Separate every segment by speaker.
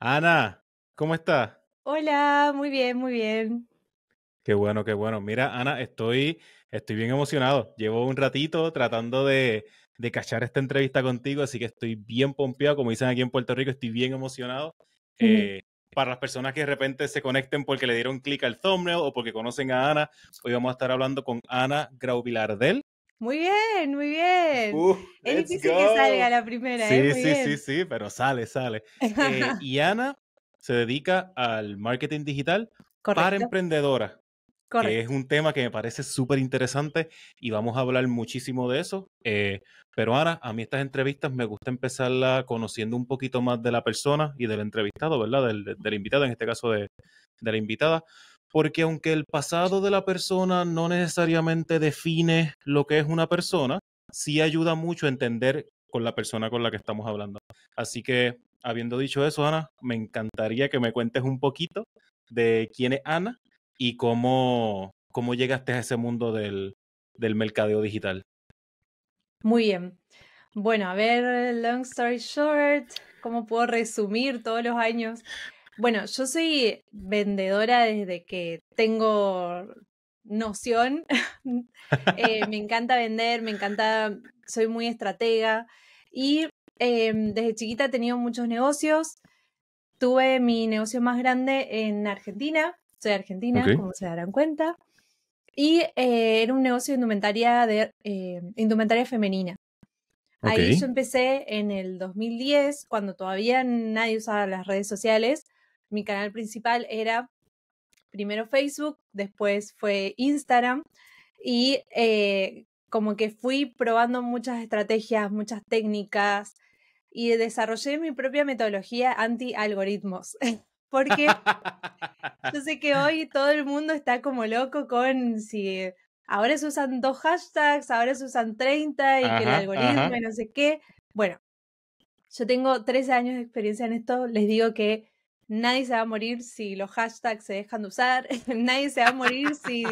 Speaker 1: Ana, ¿cómo estás? Hola,
Speaker 2: muy bien, muy bien.
Speaker 1: Qué bueno, qué bueno. Mira, Ana, estoy, estoy bien emocionado. Llevo un ratito tratando de, de cachar esta entrevista contigo, así que estoy bien pompeado. Como dicen aquí en Puerto Rico, estoy bien emocionado. Eh, para las personas que de repente se conecten porque le dieron clic al thumbnail o porque conocen a Ana, hoy vamos a estar hablando con Ana Graubilardel,
Speaker 2: muy bien, muy bien. Uh, es difícil que salga la primera. ¿eh? Sí, ¿eh? sí, bien. sí,
Speaker 1: sí, pero sale, sale. Eh, y Ana se dedica al marketing digital para emprendedora, que es un tema que me parece súper interesante y vamos a hablar muchísimo de eso. Eh, pero Ana, a mí estas entrevistas me gusta empezarla conociendo un poquito más de la persona y del entrevistado, ¿verdad? Del, invitado, en este caso de la invitada. Porque aunque el pasado de la persona no necesariamente define lo que es una persona, sí ayuda mucho a entender con la persona con la que estamos hablando. Así que, habiendo dicho eso, Ana, me encantaría que me cuentes un poquito de quién es Ana y cómo, cómo llegaste a ese mundo del, del mercadeo digital.
Speaker 2: Muy bien. Bueno, a ver, long story short, ¿cómo puedo resumir todos los años bueno, yo soy vendedora desde que tengo noción. Eh, me encanta vender, me encanta, soy muy estratega y em, desde chiquita he tenido muchos negocios. Tuve mi negocio más grande en Argentina, soy argentina, como se darán cuenta, y eh, era un negocio de indumentaria, de, eh, indumentaria femenina. Ahí yo empecé en el 2010, cuando todavía nadie usaba las redes sociales, mi canal principal era primero Facebook, después fue Instagram y eh, como que fui probando muchas estrategias, muchas técnicas y desarrollé mi propia metodología anti-algoritmos. Porque yo sé que hoy todo el mundo está como loco con si ahora se usan dos hashtags, ahora se usan 30 y que el algoritmo y no sé qué. Bueno, yo tengo 13 años de experiencia en esto, les digo que nadie se va a morir si los hashtags se dejan de usar, nadie se va a morir si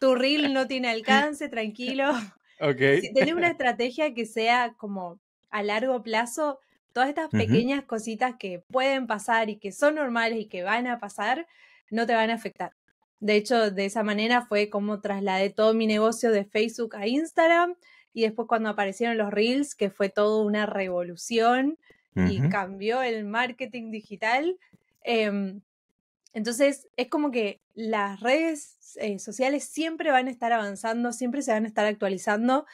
Speaker 2: tu reel no tiene alcance, tranquilo.
Speaker 3: Okay. Si tenés una
Speaker 2: estrategia que sea como a largo plazo, todas estas pequeñas cositas que pueden pasar y que son normales y que van a pasar, no te van a afectar. De hecho, de esa manera fue como trasladé todo mi negocio de Facebook a Instagram y después cuando aparecieron los reels, que fue toda una revolución y cambió el marketing digital, Em, entonces, es como que las redes eh, sociales siempre van a estar avanzando, siempre se van a estar actualizando.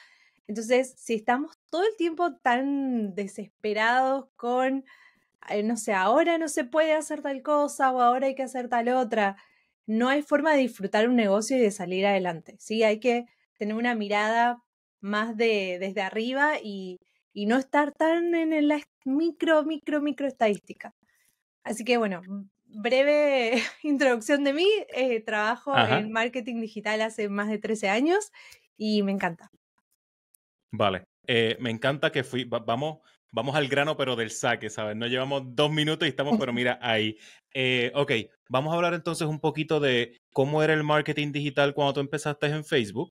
Speaker 2: Entonces, si estamos todo el tiempo tan desesperados con, no sé, ahora no se puede hacer tal cosa o ahora hay que hacer tal otra, no hay forma de disfrutar un negocio y de salir adelante. Sí, hay que tener una mirada más de, desde arriba y, y no estar tan en la micro, micro, micro estadística. Así que bueno, breve introducción de mí. Eh, trabajo en marketing digital hace más de 13 años y me encanta.
Speaker 1: Vale, eh, me encanta que fui, vamos, vamos al grano pero del saque, ¿sabes? No llevamos dos minutos y estamos, pero mira, ahí. Eh, ok, vamos a hablar entonces un poquito de cómo era el marketing digital cuando tú empezaste en Facebook.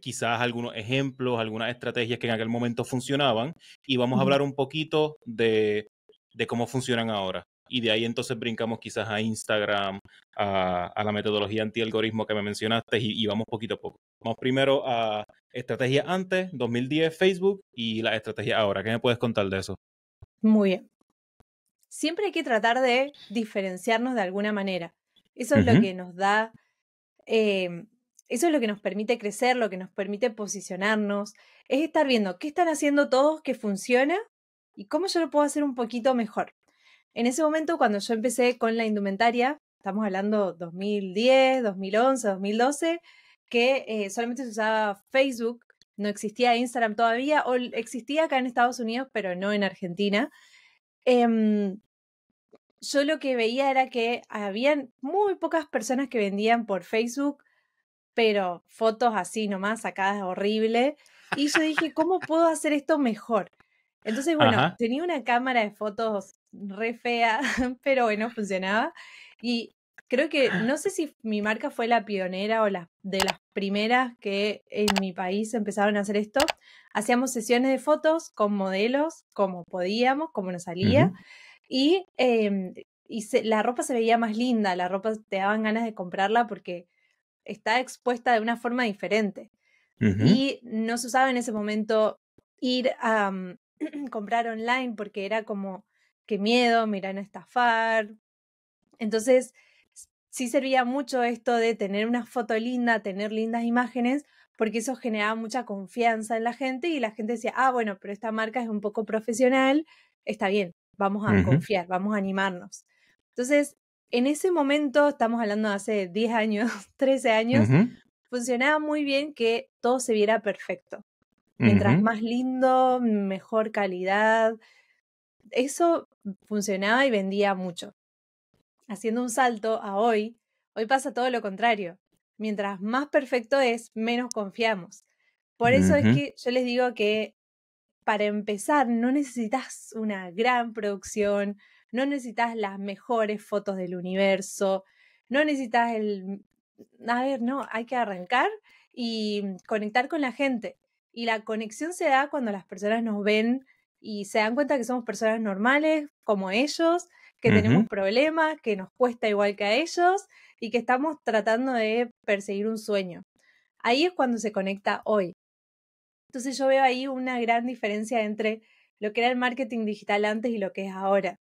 Speaker 1: quizás algunos ejemplos, algunas estrategias que en aquel momento funcionaban y vamos a hablar un poquito de de cómo funcionan ahora. Y de ahí entonces brincamos quizás a Instagram, a, la metodología anti-algoritmo que me mencionaste y, vamos poquito a poco. Vamos primero a estrategia antes, 2010 Facebook y la estrategia ahora. ¿Qué me puedes contar de eso?
Speaker 2: Muy bien. Siempre hay que tratar de diferenciarnos de alguna manera. Eso es lo que nos da, eh, eso es lo que nos permite crecer, lo que nos permite posicionarnos, es estar viendo qué están haciendo todos que funciona ¿Y cómo yo lo puedo hacer un poquito mejor? En ese momento, cuando yo empecé con la indumentaria, estamos hablando 2010, 2011, 2012, que eh, solamente se usaba Facebook, no existía Instagram todavía, o existía acá en Estados Unidos, pero no en Argentina. Em, yo lo que veía era que habían muy pocas personas que vendían por Facebook, pero fotos así nomás, sacadas horrible. Y yo dije, ¿cómo puedo hacer esto mejor? Entonces, bueno, tenía una cámara de fotos re fea, pero bueno, funcionaba. Y creo que, no sé si mi marca fue la pionera o la, de las primeras que en mi país empezaron a hacer esto. Hacíamos sesiones de fotos con modelos, como podíamos, como nos salía. Y, em, la ropa se veía más linda, la ropa te daban ganas de comprarla porque está expuesta de una forma diferente.
Speaker 3: Y
Speaker 2: no se usaba en ese momento ir a, mm, comprar online porque era como, qué miedo, me irán a estafar. Entonces, sí servía mucho esto de tener una foto linda, tener lindas imágenes, porque eso generaba mucha confianza en la gente y la gente decía, ah, bueno, pero esta marca es un poco profesional, está bien, vamos a confiar, vamos a animarnos. Entonces, en ese momento, estamos hablando de hace 10 años, 13 años, funcionaba muy bien que todo se viera perfecto. Mientras más lindo, mejor calidad. Eso funcionaba y vendía mucho. Haciendo un salto a hoy, hoy pasa todo lo contrario. Mientras más perfecto es, menos confiamos.
Speaker 1: Por eso es que
Speaker 2: yo les digo que para empezar no necesitas una gran producción, no necesitas las mejores fotos del universo, no necesitas el... A ver, no, hay que arrancar y conectar con la gente. Y la conexión se da cuando las personas nos ven y se dan cuenta que somos personas normales, como ellos, que tenemos problemas, que nos cuesta igual que a ellos y que estamos tratando de perseguir un sueño. Ahí es cuando se conecta hoy. Entonces yo veo ahí una gran diferencia entre lo que era el marketing digital antes y lo que es ahora.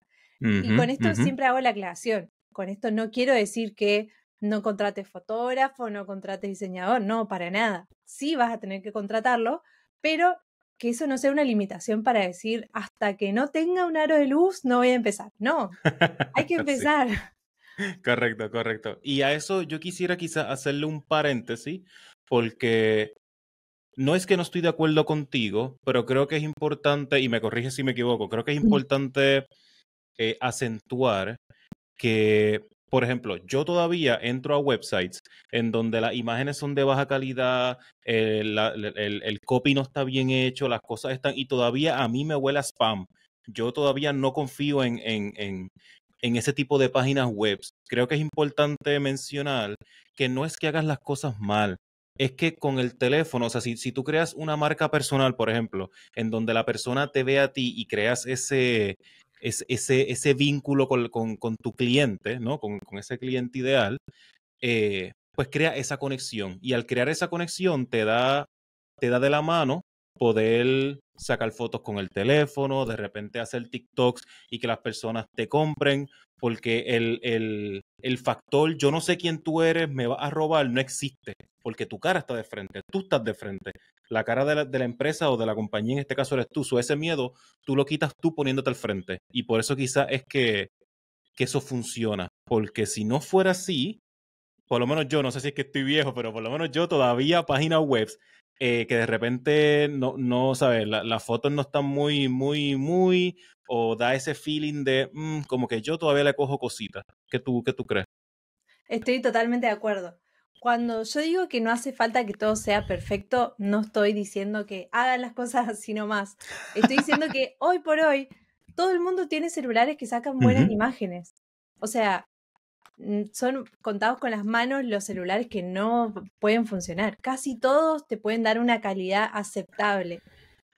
Speaker 3: y con esto siempre
Speaker 2: hago la aclaración. Con esto no quiero decir que no contrates fotógrafo, no contrates diseñador, no, para nada. Sí vas a tener que contratarlo, pero que eso no sea una limitación para decir, hasta que no tenga un aro de luz, no voy a empezar. No, hay que empezar.
Speaker 1: Correcto, correcto. Y a eso yo quisiera quizá hacerle un paréntesis, porque no es que no estoy de acuerdo contigo, pero creo que es importante, y me corrige si me equivoco, creo que es importante eh, acentuar que por ejemplo, yo todavía entro a websites en donde las imágenes son de baja calidad, eh, el, copy no está bien hecho, las cosas están, y todavía a mí me huele a spam. Yo todavía no confío en, ese tipo de páginas web. Creo que es importante mencionar que no es que hagas las cosas mal, es que con el teléfono, o sea, si, si, tú creas una marca personal, por ejemplo, en donde la persona te ve a ti y creas ese, ese, ese vínculo con, tu cliente, ¿no? Con, ese cliente ideal, eh, pues crea esa conexión. Y al crear esa conexión te da, te da de la mano poder sacar fotos con el teléfono, de repente hacer TikToks y que las personas te compren, porque el, el, el, factor yo no sé quién tú eres, me vas a robar, no existe, porque tu cara está de frente, tú estás de frente. La cara de la, empresa o de la compañía, en este caso eres tú, su ese miedo tú lo quitas tú poniéndote al frente. Y por eso quizás es que, que eso funciona, porque si no fuera así, por lo menos yo, no sé si es que estoy viejo, pero por lo menos yo todavía páginas web eh, que de repente no, no ¿sabes? las fotos no están muy, muy, muy, o da ese feeling de mm, como que yo todavía le cojo cositas. ¿Qué tú, tú crees?
Speaker 2: Estoy totalmente de acuerdo. Cuando yo digo que no hace falta que todo sea perfecto, no estoy diciendo que hagan las cosas así nomás. Estoy diciendo que hoy por hoy todo el mundo tiene celulares que sacan buenas imágenes. O sea, Mm, son contados con las manos los celulares que no pueden funcionar. Casi todos te pueden dar una calidad aceptable.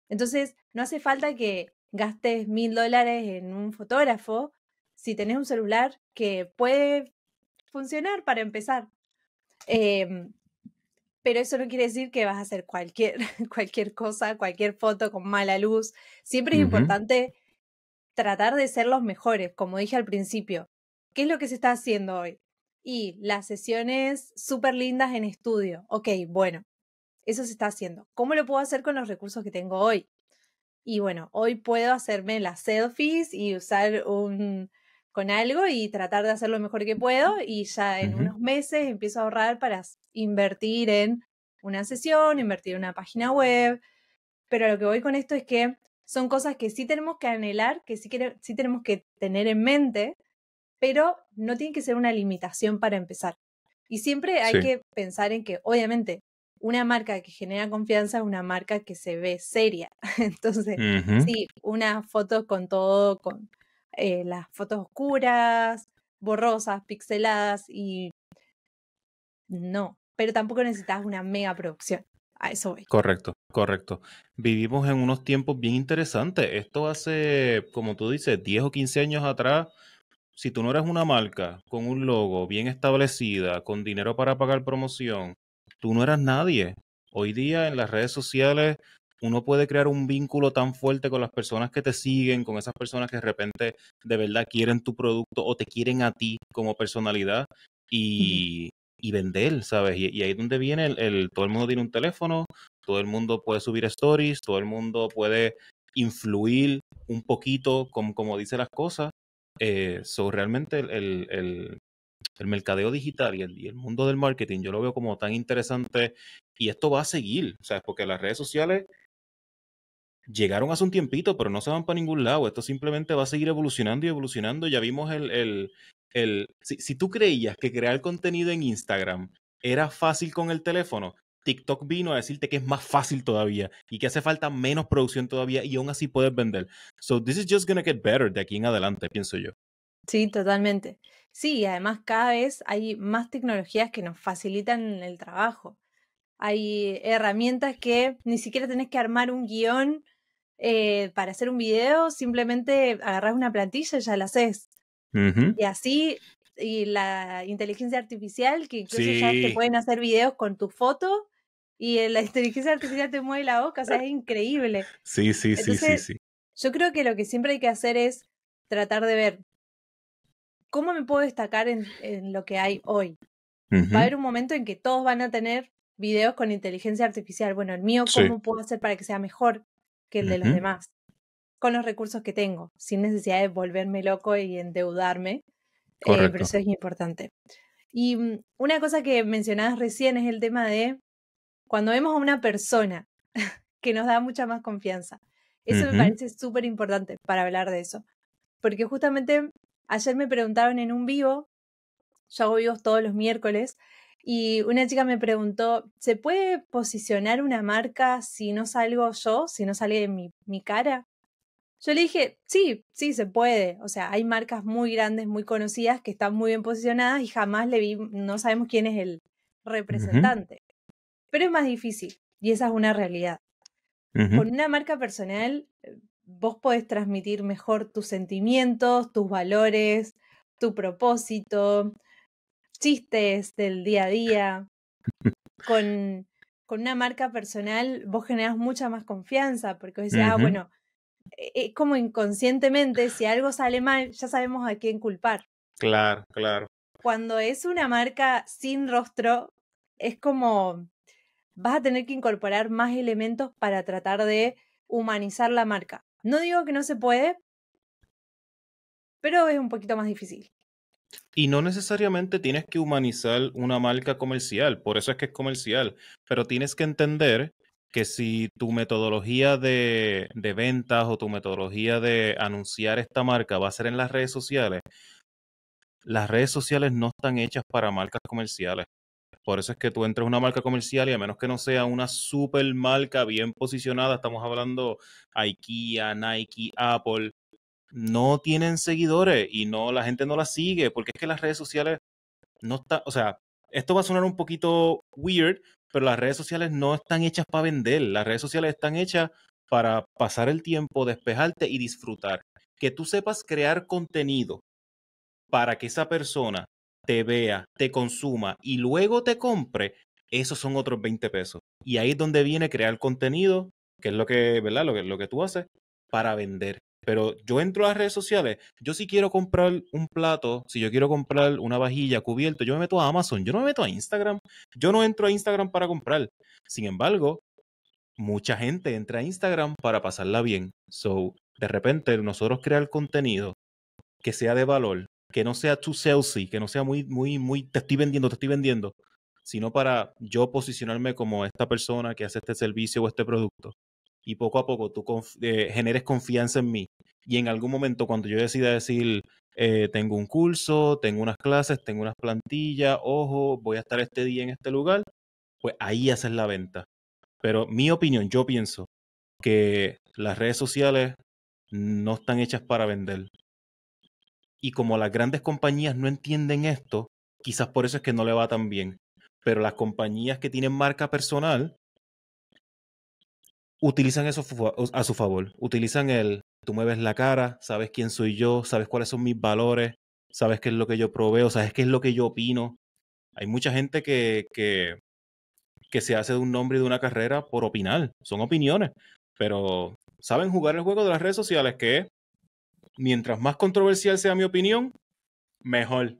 Speaker 2: Entonces, no hace falta que gastes mil dólares en un fotógrafo si tenés un celular que puede funcionar para empezar. Em, pero eso no quiere decir que vas a hacer cualquier, cualquier cosa, cualquier foto con mala luz. Siempre es importante tratar de ser los mejores, como dije al principio. ¿qué es lo que se está haciendo hoy? Y las sesiones súper lindas en estudio. Ok, bueno, eso se está haciendo. ¿Cómo lo puedo hacer con los recursos que tengo hoy? Y bueno, hoy puedo hacerme las selfies y usar un con algo y tratar de hacer lo mejor que puedo y ya en unos meses empiezo a ahorrar para invertir en una sesión, invertir en una página web. Pero lo que voy con esto es que son cosas que sí tenemos que anhelar, que sí, que, sí tenemos que tener en mente, pero no tiene que ser una limitación para empezar. Y siempre hay que pensar en que, obviamente, una marca que genera confianza es una marca que se ve seria. Entonces, sí, unas fotos con todo, con eh, las fotos oscuras, borrosas, pixeladas y no, pero tampoco necesitas una mega producción. A eso voy.
Speaker 3: Correcto,
Speaker 1: correcto. Vivimos en unos tiempos bien interesantes. Esto hace, como tú dices, 10 o 15 años atrás si tú no eras una marca con un logo bien establecida, con dinero para pagar promoción, tú no eras nadie. Hoy día en las redes sociales uno puede crear un vínculo tan fuerte con las personas que te siguen, con esas personas que de repente de verdad quieren tu producto o te quieren a ti como personalidad y, vender, ¿sabes? Y, ahí es donde viene el, todo el mundo tiene un teléfono, todo el mundo puede subir stories, todo el mundo puede influir un poquito como como dice las cosas eh, realmente el, mercadeo digital y el, mundo del marketing yo lo veo como tan interesante y esto va a seguir, ¿sabes? Porque las redes sociales llegaron hace un tiempito, pero no se van para ningún lado. Esto simplemente va a seguir evolucionando y evolucionando. Ya vimos el... si tú creías que crear contenido en Instagram era fácil con el teléfono, TikTok vino a decirte que es más fácil todavía y que hace falta menos producción todavía y aún así puedes vender. So this is just gonna get better de aquí en adelante, pienso yo.
Speaker 2: Sí, totalmente. Sí, y además cada vez hay más tecnologías que nos facilitan el trabajo. Hay herramientas que ni siquiera tenés que armar un guión eh, para hacer un video, simplemente agarras una plantilla y ya la haces. Y así, y la inteligencia artificial, que incluso ya te pueden hacer videos con tu foto y eh, la inteligencia artificial te mueve la boca, o sea, es increíble.
Speaker 1: Sí, sí, sí, sí, sí.
Speaker 2: Yo creo que lo que siempre hay que hacer es tratar de ver cómo me puedo destacar en, lo que hay hoy. Va a haber un momento en que todos van a tener videos con inteligencia artificial. Bueno, el mío, ¿cómo puedo hacer para que sea mejor que el de los demás? Con los recursos que tengo, sin necesidad de volverme loco y endeudarme. Eh, pero eso es importante. Y mm, una cosa que mencionabas recién es el tema de cuando vemos a una persona que nos da mucha más confianza. Eso me parece súper importante para hablar de eso. Porque justamente ayer me preguntaron en un vivo, yo hago vivos todos los miércoles, y una chica me preguntó, ¿se puede posicionar una marca si no salgo yo, si no sale mi, mi cara? Yo le dije, sí, sí, se puede. O sea, hay marcas muy grandes, muy conocidas, que están muy bien posicionadas y jamás le vi, no sabemos quién es el representante pero es más difícil y esa es una realidad. Con una marca personal, eh, vos podés transmitir mejor tus sentimientos, tus valores, tu propósito, chistes del día a día. con, con una marca personal, vos generás mucha más confianza porque decís, ah, bueno, es eh, eh, como inconscientemente, si algo sale mal, ya sabemos a quién culpar.
Speaker 1: Claro, claro.
Speaker 2: Cuando es una marca sin rostro, es como vas a tener que incorporar más elementos para tratar de humanizar la marca. No digo que no se puede, pero es un poquito más difícil.
Speaker 1: Y no necesariamente tienes que humanizar una marca comercial, por eso es que es comercial, pero tienes que entender que si tu metodología de, de ventas o tu metodología de anunciar esta marca va a ser en las redes sociales, las redes sociales no están hechas para marcas comerciales. Por eso es que tú entras a una marca comercial y a menos que no sea una super marca bien posicionada, estamos hablando IKEA, Nike, Apple, no tienen seguidores y no la gente no la sigue porque es que las redes sociales no están, o sea, esto va a sonar un poquito weird, pero las redes sociales no están hechas para vender, las redes sociales están hechas para pasar el tiempo, despejarte y disfrutar. Que tú sepas crear contenido para que esa persona te vea, te consuma y luego te compre, esos son otros 20 pesos. Y ahí es donde viene crear contenido, que es lo que, ¿verdad? Lo que, lo que tú haces, para vender. Pero yo entro a las redes sociales, yo si quiero comprar un plato, si yo quiero comprar una vajilla cubierta, yo me meto a Amazon, yo no me meto a Instagram, yo no entro a Instagram para comprar. Sin embargo, mucha gente entra a Instagram para pasarla bien. So, de repente nosotros crear contenido que sea de valor, que no sea too salesy, que no sea muy, muy, muy, te estoy vendiendo, te estoy vendiendo, sino para yo posicionarme como esta persona que hace este servicio o este producto. Y poco a poco tú eh, generes confianza en mí. Y en algún momento cuando yo decida decir, eh, tengo un curso, tengo unas clases, tengo unas plantillas, ojo, voy a estar este día en este lugar, pues ahí haces la venta. Pero mi opinión, yo pienso que las redes sociales no están hechas para vender, y como las grandes compañías no entienden esto, quizás por eso es que no le va tan bien. Pero las compañías que tienen marca personal utilizan eso a su favor. Utilizan el, tú mueves la cara, sabes quién soy yo, sabes cuáles son mis valores, sabes qué es lo que yo proveo, sabes qué es lo que yo opino. Hay mucha gente que, que, que se hace de un nombre y de una carrera por opinar. Son opiniones, pero saben jugar el juego de las redes sociales, que es mientras más controversial sea mi opinión, mejor.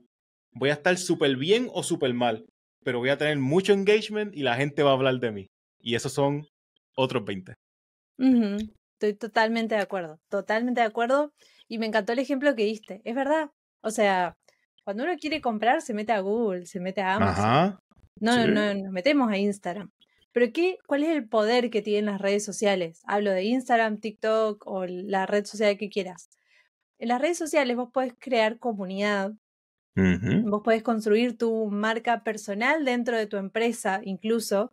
Speaker 1: Voy a estar súper bien o súper mal, pero voy a tener mucho engagement y la gente va a hablar de mí. Y esos son otros 20.
Speaker 2: Mhm. Estoy totalmente de acuerdo, totalmente de acuerdo. Y me encantó el ejemplo que diste, es verdad. O sea, cuando uno quiere comprar, se mete a Google, se mete a Amazon. No, no, no, nos metemos a Instagram. Pero ¿qué, ¿cuál es el poder que tienen las redes sociales? Hablo de Instagram, TikTok o la red social que quieras. En las redes sociales vos podés crear comunidad, vos podés construir tu marca personal dentro de tu empresa incluso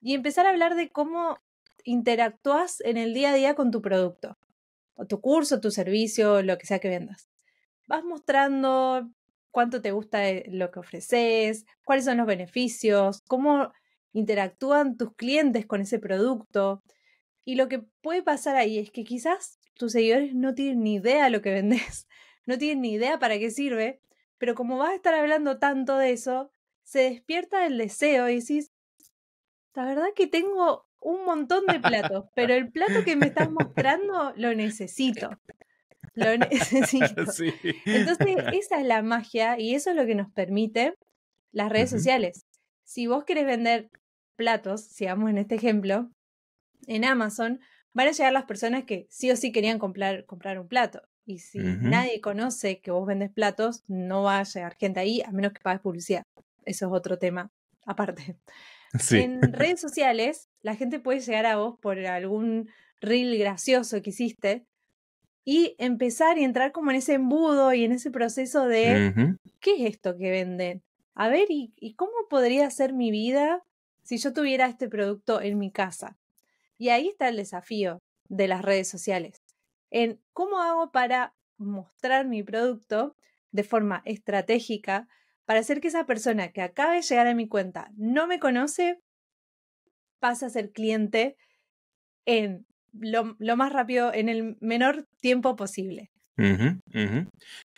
Speaker 2: y empezar a hablar de cómo interactúas en el día a día con tu producto, o tu curso, tu servicio, lo que sea que vendas. Vas mostrando cuánto te gusta eh, lo que ofreces, cuáles son los beneficios, cómo interactúan tus clientes con ese producto. Y lo que puede pasar ahí es que quizás tus seguidores no tienen ni idea lo que vendés, no tienen ni idea para qué sirve, pero como vas a estar hablando tanto de eso, se despierta el deseo y decís, la verdad que tengo un montón de platos, pero el plato que me estás mostrando lo necesito. Lo necesito.
Speaker 3: Entonces, esa
Speaker 2: es la magia y eso es lo que nos permite las redes sociales. Si vos querés vender platos, sigamos en este ejemplo, en Amazon, van a llegar las personas que sí o sí querían comprar, comprar un plato. Y si
Speaker 3: nadie
Speaker 2: conoce que vos vendes platos, no va a llegar gente ahí, a menos que pagues publicidad. Eso es otro tema aparte. En redes sociales, la gente puede llegar a vos por algún reel gracioso que hiciste y empezar y entrar como en ese embudo y en ese proceso de, ¿qué es esto que venden? A ver, ¿y cómo podría ser mi vida si yo tuviera este producto en mi casa? Y ahí está el desafío de las redes sociales, en cómo hago para mostrar mi producto de forma estratégica para hacer que esa persona que acabe de llegar a mi cuenta no me conoce, pase a ser cliente en lo, más rápido, en el menor tiempo posible.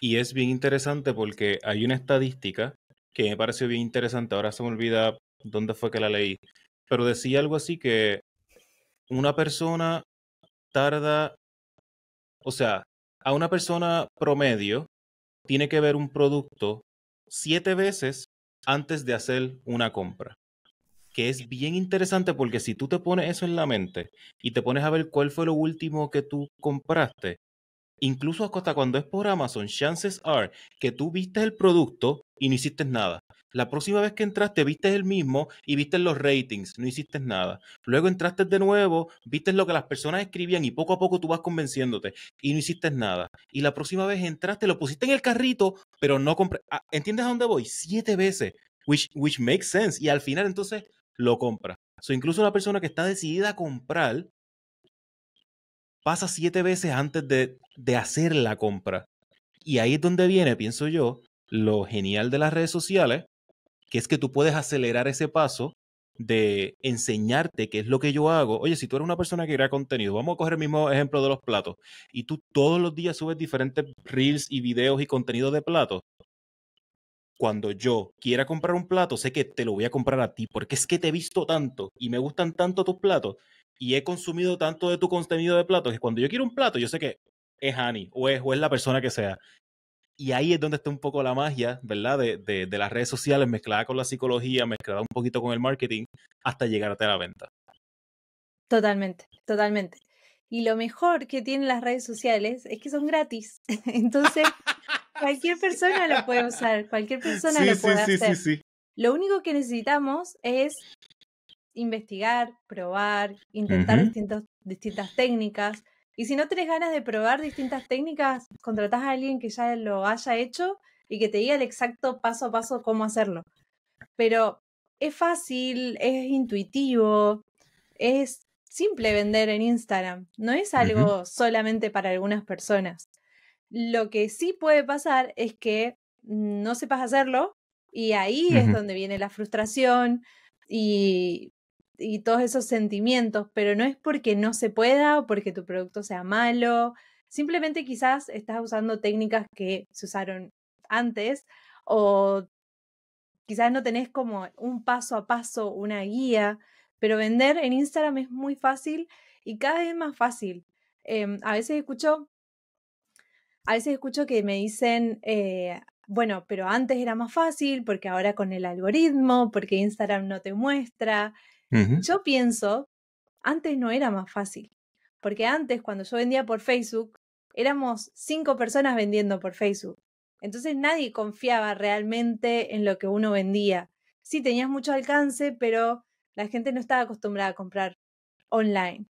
Speaker 1: Y es bien interesante porque hay una estadística que me pareció bien interesante, ahora se me olvida dónde fue que la leí, pero decía algo así que una persona tarda, o sea, a una persona promedio tiene que ver un producto siete veces antes de hacer una compra. Que es bien interesante porque si tú te pones eso en la mente y te pones a ver cuál fue lo último que tú compraste, incluso hasta cuando es por Amazon, chances are que tú viste el producto y no hiciste nada. La próxima vez que entraste, viste el mismo y viste los ratings, no hiciste nada. Luego entraste de nuevo, viste lo que las personas escribían y poco a poco tú vas convenciéndote y no hiciste nada. Y la próxima vez entraste, lo pusiste en el carrito, pero no compraste. Ah, ¿Entiendes a dónde voy? Siete veces, which, which makes sense. Y al final entonces lo compras. O incluso una persona que está decidida a comprar pasa siete veces antes de, de hacer la compra. Y ahí es donde viene, pienso yo, lo genial de las redes sociales que es que tú puedes acelerar ese paso de enseñarte qué es lo que yo hago. Oye, si tú eres una persona que crea contenido, vamos a coger el mismo ejemplo de los platos, y tú todos los días subes diferentes reels y videos y contenido de platos, cuando yo quiera comprar un plato, sé que te lo voy a comprar a ti, porque es que te he visto tanto y me gustan tanto tus platos y he consumido tanto de tu contenido de platos que cuando yo quiero un plato, yo sé que es Annie o es, o es la persona que sea y ahí es donde está un poco la magia, ¿verdad? De, las redes sociales mezclada con la psicología, mezclada un poquito con el marketing, hasta llegarte a la venta.
Speaker 2: Totalmente, totalmente. Y lo mejor que tienen las redes sociales es que son gratis. Entonces, cualquier persona lo puede usar, cualquier persona lo puede sí, hacer. Sí, lo único que necesitamos es investigar, probar, intentar distintas técnicas, y si no tenés ganas de probar distintas técnicas, contratás a alguien que ya lo haya hecho y que te diga el exacto paso a paso cómo hacerlo. Pero es fácil, es intuitivo, es simple vender en Instagram. No es algo solamente para algunas personas. Lo que sí puede pasar es que no sepas hacerlo y ahí es donde viene la frustración y y todos esos sentimientos, pero no es porque no se pueda o porque tu producto sea malo, simplemente quizás estás usando técnicas que se usaron antes o quizás no tenés como un paso a paso, una guía, pero vender en Instagram es muy fácil y cada vez más fácil. Em, a veces escucho, a veces escucho que me dicen, eh, bueno, pero antes era más fácil porque ahora con el algoritmo, porque Instagram no te muestra, yo pienso, antes no era más fácil, porque antes cuando yo vendía por Facebook, éramos cinco personas vendiendo por Facebook. Entonces nadie confiaba realmente en lo que uno vendía. Sí, tenías mucho alcance, pero la gente no estaba acostumbrada a comprar online.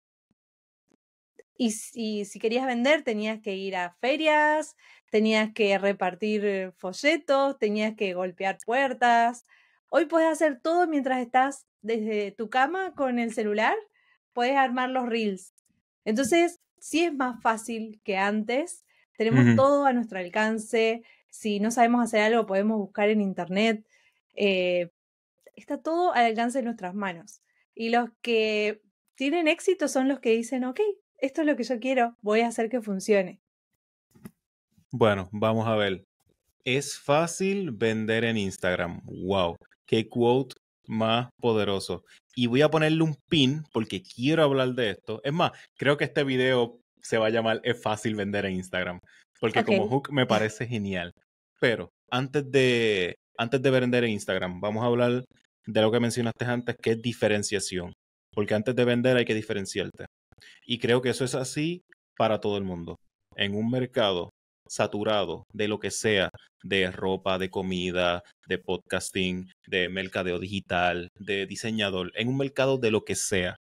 Speaker 2: Y si, si, querías vender, tenías que ir a ferias, tenías que repartir folletos, tenías que golpear puertas. Hoy puedes hacer todo mientras estás desde tu cama con el celular, puedes armar los reels. Entonces, sí es más fácil que antes, tenemos todo a nuestro alcance, si no sabemos hacer algo podemos buscar en internet, eh, está todo al alcance de nuestras manos. Y los que tienen éxito son los que dicen, ok, esto es lo que yo quiero, voy a hacer que funcione.
Speaker 1: Bueno, vamos a ver. Es fácil vender en Instagram. Wow. Qué quote más poderoso. Y voy a ponerle un pin porque quiero hablar de esto. Es más, creo que este video se va a llamar Es fácil vender en Instagram. Porque como hook me parece genial. Pero antes de, antes de vender en Instagram, vamos a hablar de lo que mencionaste antes, que es diferenciación. Porque antes de vender hay que diferenciarte. Y creo que eso es así para todo el mundo. En un mercado saturado de lo que sea, de ropa, de comida, de podcasting, de mercadeo digital, de diseñador, en un mercado de lo que sea.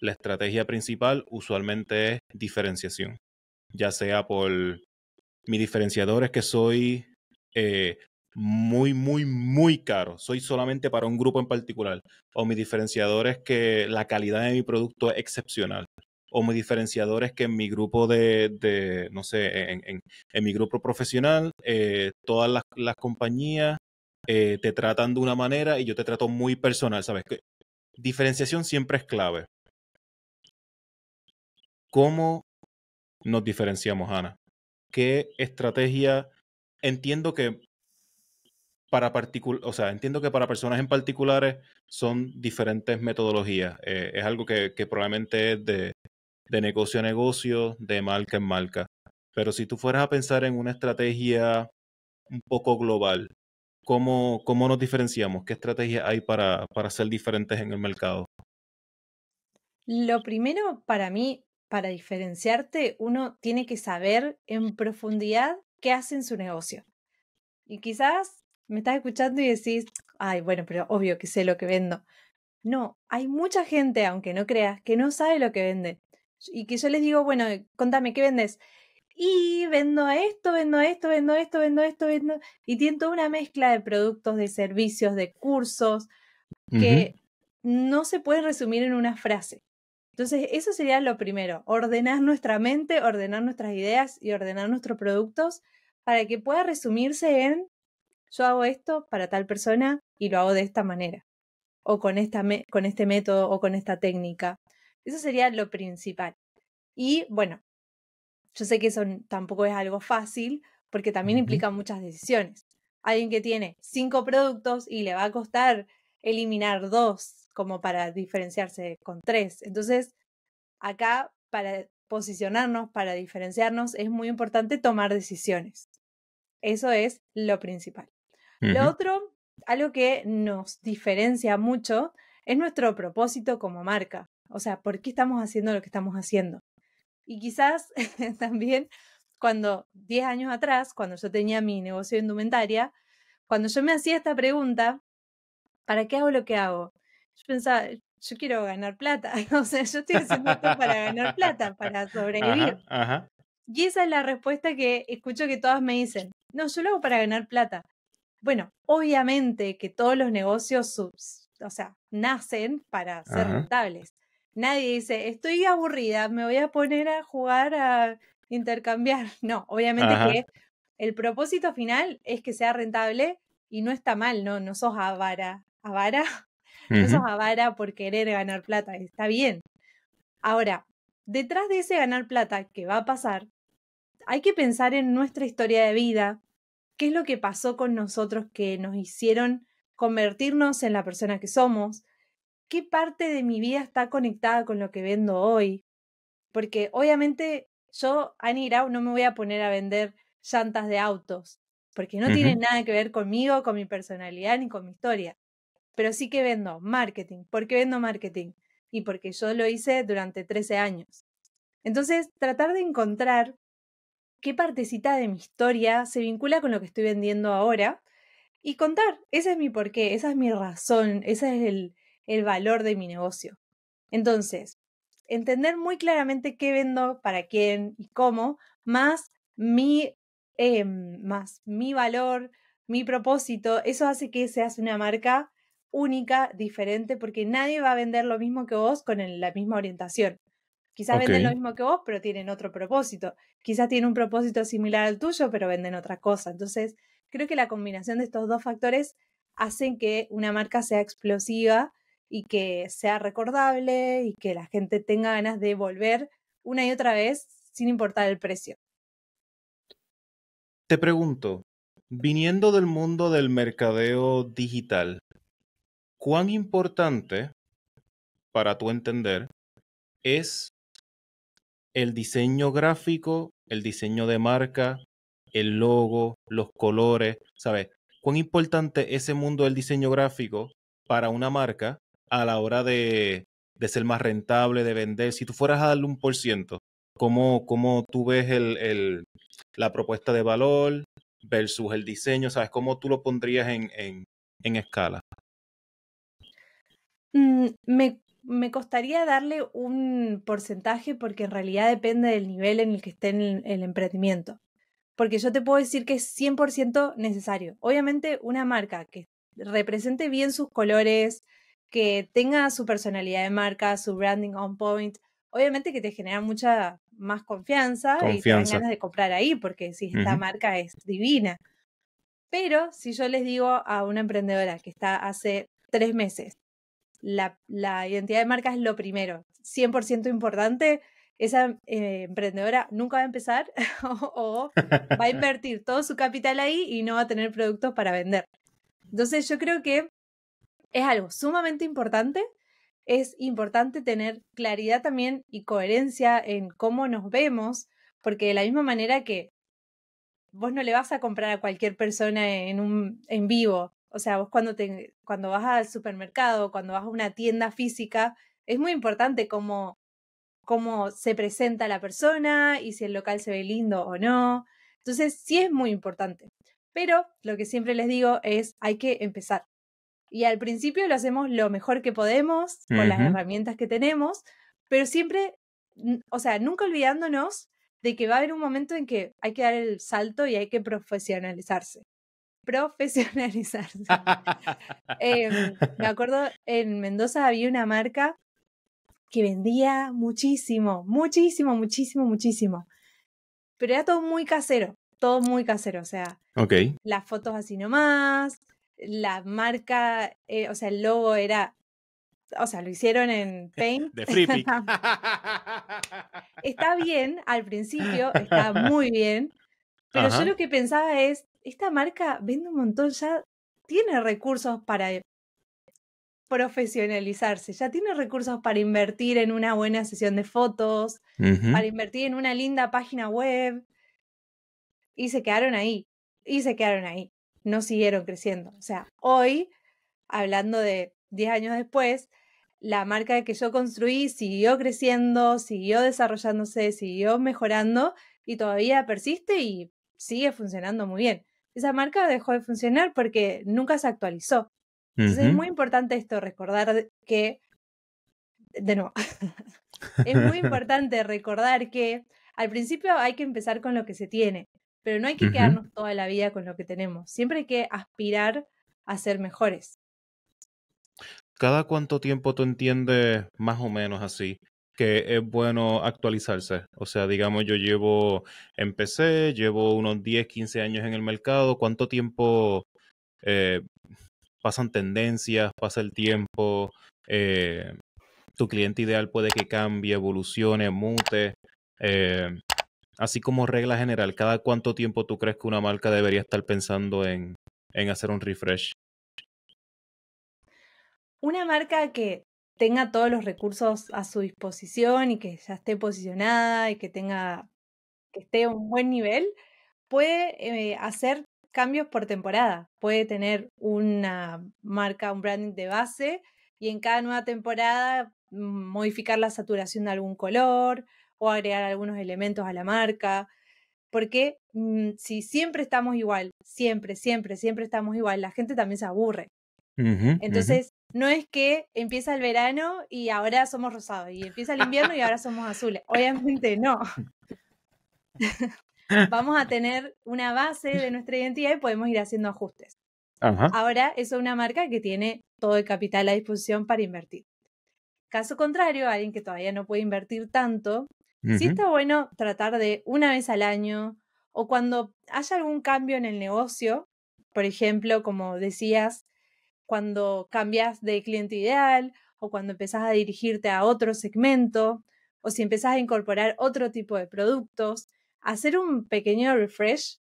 Speaker 1: La estrategia principal usualmente es diferenciación, ya sea por mi diferenciador es que soy eh, muy, muy, muy caro, soy solamente para un grupo en particular, o mi diferenciador es que la calidad de mi producto es excepcional o mis diferenciadores que en mi grupo de, no sé, en, mi grupo profesional, eh, todas las, compañías eh, te tratan de una manera y yo te trato muy personal, ¿sabes? Que diferenciación siempre es clave. ¿Cómo nos diferenciamos, Ana? ¿Qué estrategia? Entiendo que para particular, o sea, entiendo que para personas en particulares son diferentes metodologías. Eh, es algo que, que probablemente es de, de negocio a negocio, de marca en marca. Pero si tú fueras a pensar en una estrategia un poco global, ¿cómo, cómo nos diferenciamos? ¿Qué estrategia hay para, para ser diferentes en el mercado?
Speaker 2: Lo primero para mí, para diferenciarte, uno tiene que saber en profundidad qué hace en su negocio. Y quizás me estás escuchando y decís, ay, bueno, pero obvio que sé lo que vendo. No, hay mucha gente, aunque no creas, que no sabe lo que vende y que yo les digo, bueno, eh, contame, ¿qué vendes? Y vendo esto, vendo esto, vendo esto, vendo esto, vendo. Y tiene toda una mezcla de productos, de servicios, de cursos, que no se puede resumir en una frase. Entonces, eso sería lo primero, ordenar nuestra mente, ordenar nuestras ideas y ordenar nuestros productos para que pueda resumirse en yo hago esto para tal persona y lo hago de esta manera, o con, esta con este método o con esta técnica, eso sería lo principal. Y bueno, yo sé que eso tampoco es algo fácil porque también implica muchas decisiones. Alguien que tiene cinco productos y le va a costar eliminar dos como para diferenciarse con tres. Entonces, acá para posicionarnos, para diferenciarnos, es muy importante tomar decisiones. Eso es lo principal. Lo otro, algo que nos diferencia mucho, es nuestro propósito como marca. O sea, ¿por qué estamos haciendo lo que estamos haciendo? Y quizás también cuando 10 años atrás, cuando yo tenía mi negocio de indumentaria, cuando yo me hacía esta pregunta, ¿para qué hago lo que hago? Yo pensaba, yo quiero ganar plata, o sea, yo estoy haciendo esto para ganar plata, para sobrevivir. Y esa es la respuesta que escucho que todas me dicen, no, yo lo hago para ganar plata. Bueno, obviamente que todos los negocios, o sea, nacen para ser rentables. Nadie dice, estoy aburrida, me voy a poner a jugar a intercambiar. No, obviamente que el propósito final es que sea rentable y no está mal, no, no sos avara. ¿Avara? No sos avara por querer ganar plata, está bien. Ahora, detrás de ese ganar plata que va a pasar, hay que pensar en nuestra historia de vida, qué es lo que pasó con nosotros que nos hicieron convertirnos en la persona que somos, qué parte de mi vida está conectada con lo que vendo hoy. Porque obviamente yo, Annie no me voy a poner a vender llantas de autos, porque no tienen tiene nada que ver conmigo, con mi personalidad ni con mi historia. Pero sí que vendo marketing. ¿Por qué vendo marketing? Y porque yo lo hice durante 13 años. Entonces, tratar de encontrar qué partecita de mi historia se vincula con lo que estoy vendiendo ahora y contar. Ese es mi porqué, esa es mi razón, ese es el, el valor de mi negocio. Entonces, entender muy claramente qué vendo, para quién y cómo, más mi, em, más mi valor, mi propósito, eso hace que seas una marca única, diferente, porque nadie va a vender lo mismo que vos con la misma orientación. Quizás venden lo mismo que vos, pero tienen otro propósito. Quizás tienen un propósito similar al tuyo, pero venden otra cosa. Entonces, creo que la combinación de estos dos factores hacen que una marca sea explosiva y que sea recordable y que la gente tenga ganas de volver una y otra vez sin importar el precio.
Speaker 1: Te pregunto, viniendo del mundo del mercadeo digital, ¿cuán importante, para tu entender, es el diseño gráfico, el diseño de marca, el logo, los colores, ¿sabes? ¿Cuán importante ese mundo del diseño gráfico para una marca a la hora de, de ser más rentable, de vender. Si tú fueras a darle un por ciento, ¿cómo, cómo tú ves el, el, la propuesta de valor versus el diseño? ¿Sabes cómo tú lo pondrías en, en, en escala?
Speaker 2: Mm, me, me, costaría darle un porcentaje porque en realidad depende del nivel en el que esté en el, el emprendimiento. Porque yo te puedo decir que es 100% necesario. Obviamente una marca que represente bien sus colores, que tenga su personalidad de marca, su branding on point, obviamente que te genera mucha más confianza, y te ganas de comprar ahí porque si esta marca es divina. Pero si yo les digo a una emprendedora que está hace tres meses, la, la identidad de marca es lo primero, 100% importante, esa eh, emprendedora nunca va a empezar o
Speaker 3: va a invertir
Speaker 2: todo su capital ahí y no va a tener productos para vender. Entonces yo creo que es algo sumamente importante. Es importante tener claridad también y coherencia en cómo nos vemos, porque de la misma manera que vos no le vas a comprar a cualquier persona en, un, en vivo, o sea, vos cuando, cuando vas al supermercado, cuando vas a una tienda física, es muy importante cómo, cómo se presenta la persona y si el local se ve lindo o no. Entonces, sí es muy importante. Pero lo que siempre les digo es, hay que empezar. Y al principio lo hacemos lo mejor que podemos, con las herramientas que tenemos, pero siempre, o sea, nunca olvidándonos de que va a haber un momento en que hay que dar el salto y hay que profesionalizarse. Profesionalizarse. Em, me acuerdo, en Mendoza había una marca que vendía muchísimo, muchísimo, muchísimo, muchísimo. Pero era todo muy casero, todo muy casero, o sea, okay. las fotos así nomás, la marca, eh, o sea, el logo era, o sea, lo hicieron en Paint. está bien, al principio, está muy bien, pero yo lo que pensaba es, esta marca vende un montón, ya tiene recursos para profesionalizarse, ya tiene recursos para invertir en una buena sesión de fotos, para invertir en una linda página web. Y se quedaron ahí, y se quedaron ahí no siguieron creciendo. O sea, hoy, hablando de 10 años después, la marca que yo construí siguió creciendo, siguió desarrollándose, siguió mejorando y todavía persiste y sigue funcionando muy bien. Esa marca dejó de funcionar porque nunca se actualizó. Entonces es muy importante esto, recordar que, de nuevo, es muy importante recordar que al principio hay que empezar con lo que se tiene pero no hay que quedarnos toda la vida con lo que tenemos, siempre hay que aspirar a ser mejores.
Speaker 1: ¿Cada cuánto tiempo tú entiendes más o menos así que es bueno actualizarse. O sea, digamos, yo llevo, empecé, llevo unos 10, 15 años en el mercado, ¿cuánto tiempo eh, pasan tendencias, pasa el tiempo? Eh, ¿Tu cliente ideal puede que cambie, evolucione, mute? Eh, así como regla general, ¿cada cuánto tiempo tú crees que una marca debería estar pensando en, hacer un refresh?
Speaker 2: Una marca que tenga todos los recursos a su disposición y que ya esté posicionada y que tenga que esté a un buen nivel, puede eh, hacer cambios por temporada. Puede tener una marca, un branding de base y en cada nueva temporada mm, modificar la saturación de algún color, o agregar algunos elementos a la marca. Porque mm, si siempre estamos igual, siempre, siempre, siempre estamos igual, la gente también se aburre.
Speaker 3: Entonces,
Speaker 2: no es que empieza el verano y ahora somos rosados, y empieza el invierno y ahora somos azules. Obviamente no. Vamos a tener una base de nuestra identidad y podemos ir haciendo ajustes.
Speaker 3: Ahora
Speaker 2: eso es una marca que tiene todo el capital a disposición para invertir. Caso contrario, alguien que todavía no puede invertir tanto, si está bueno tratar de una vez al año o cuando haya algún cambio en el negocio, por ejemplo, como decías, cuando cambias de cliente ideal o cuando empezás a dirigirte a otro segmento o si empezás a incorporar otro tipo de productos, hacer un pequeño refresh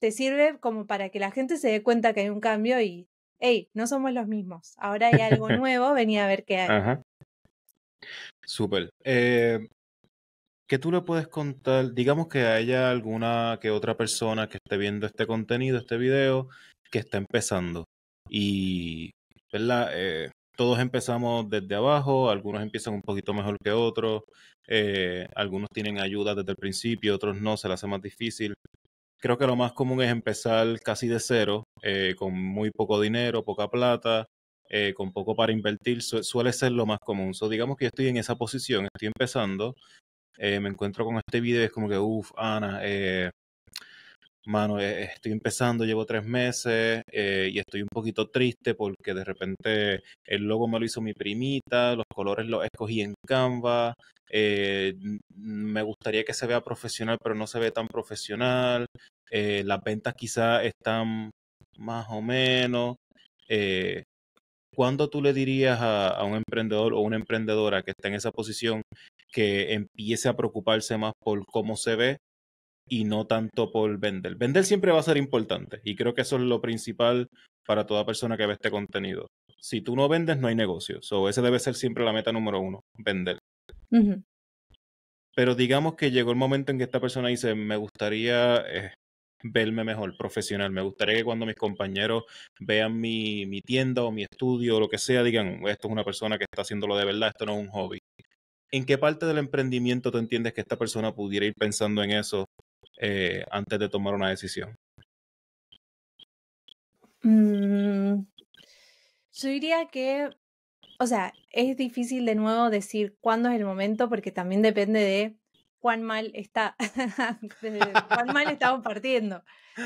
Speaker 2: te sirve como para que la gente se dé cuenta que hay un cambio y, hey, no somos los mismos, ahora hay algo nuevo, venía a ver qué hay.
Speaker 1: Súper. Eh, ¿qué tú le puedes contar? Digamos que haya alguna que otra persona que esté viendo este contenido, este video, que está empezando. Y, ¿verdad? Eh, todos empezamos desde abajo, algunos empiezan un poquito mejor que otros, eh, algunos tienen ayuda desde el principio, otros no, se les hace más difícil. Creo que lo más común es empezar casi de cero, eh, con muy poco dinero, poca plata, con poco para invertir, suele ser lo más común. So, digamos que yo estoy en esa posición, estoy empezando, eh, me encuentro con este video y es como que, uff, Ana, eh, mano, eh, estoy empezando, llevo tres meses y estoy un poquito triste porque de repente el logo me lo hizo mi primita, los colores los escogí en Canva, me gustaría que se vea profesional, pero no se ve tan profesional, las ventas quizás están más o menos. ¿cuándo tú le dirías a, un emprendedor o una emprendedora que está en esa posición que empiece a preocuparse más por cómo se ve y no tanto por vender. Vender siempre va a ser importante y creo que eso es lo principal para toda persona que ve este contenido. Si tú no vendes, no hay negocio. O ese esa debe ser siempre la meta número uno, vender. Pero digamos que llegó el momento en que esta persona dice, me gustaría eh, verme mejor, profesional. Me gustaría que cuando mis compañeros vean mi, mi tienda o mi estudio o lo que sea, digan, esto es una persona que está haciéndolo de verdad, esto no es un hobby. ¿En qué parte del emprendimiento tú entiendes que esta persona pudiera ir pensando en eso eh, antes de tomar una decisión?
Speaker 3: Mm,
Speaker 2: yo diría que, o sea, es difícil de nuevo decir cuándo es el momento porque también depende de cuán mal está, cuán mal estamos partiendo.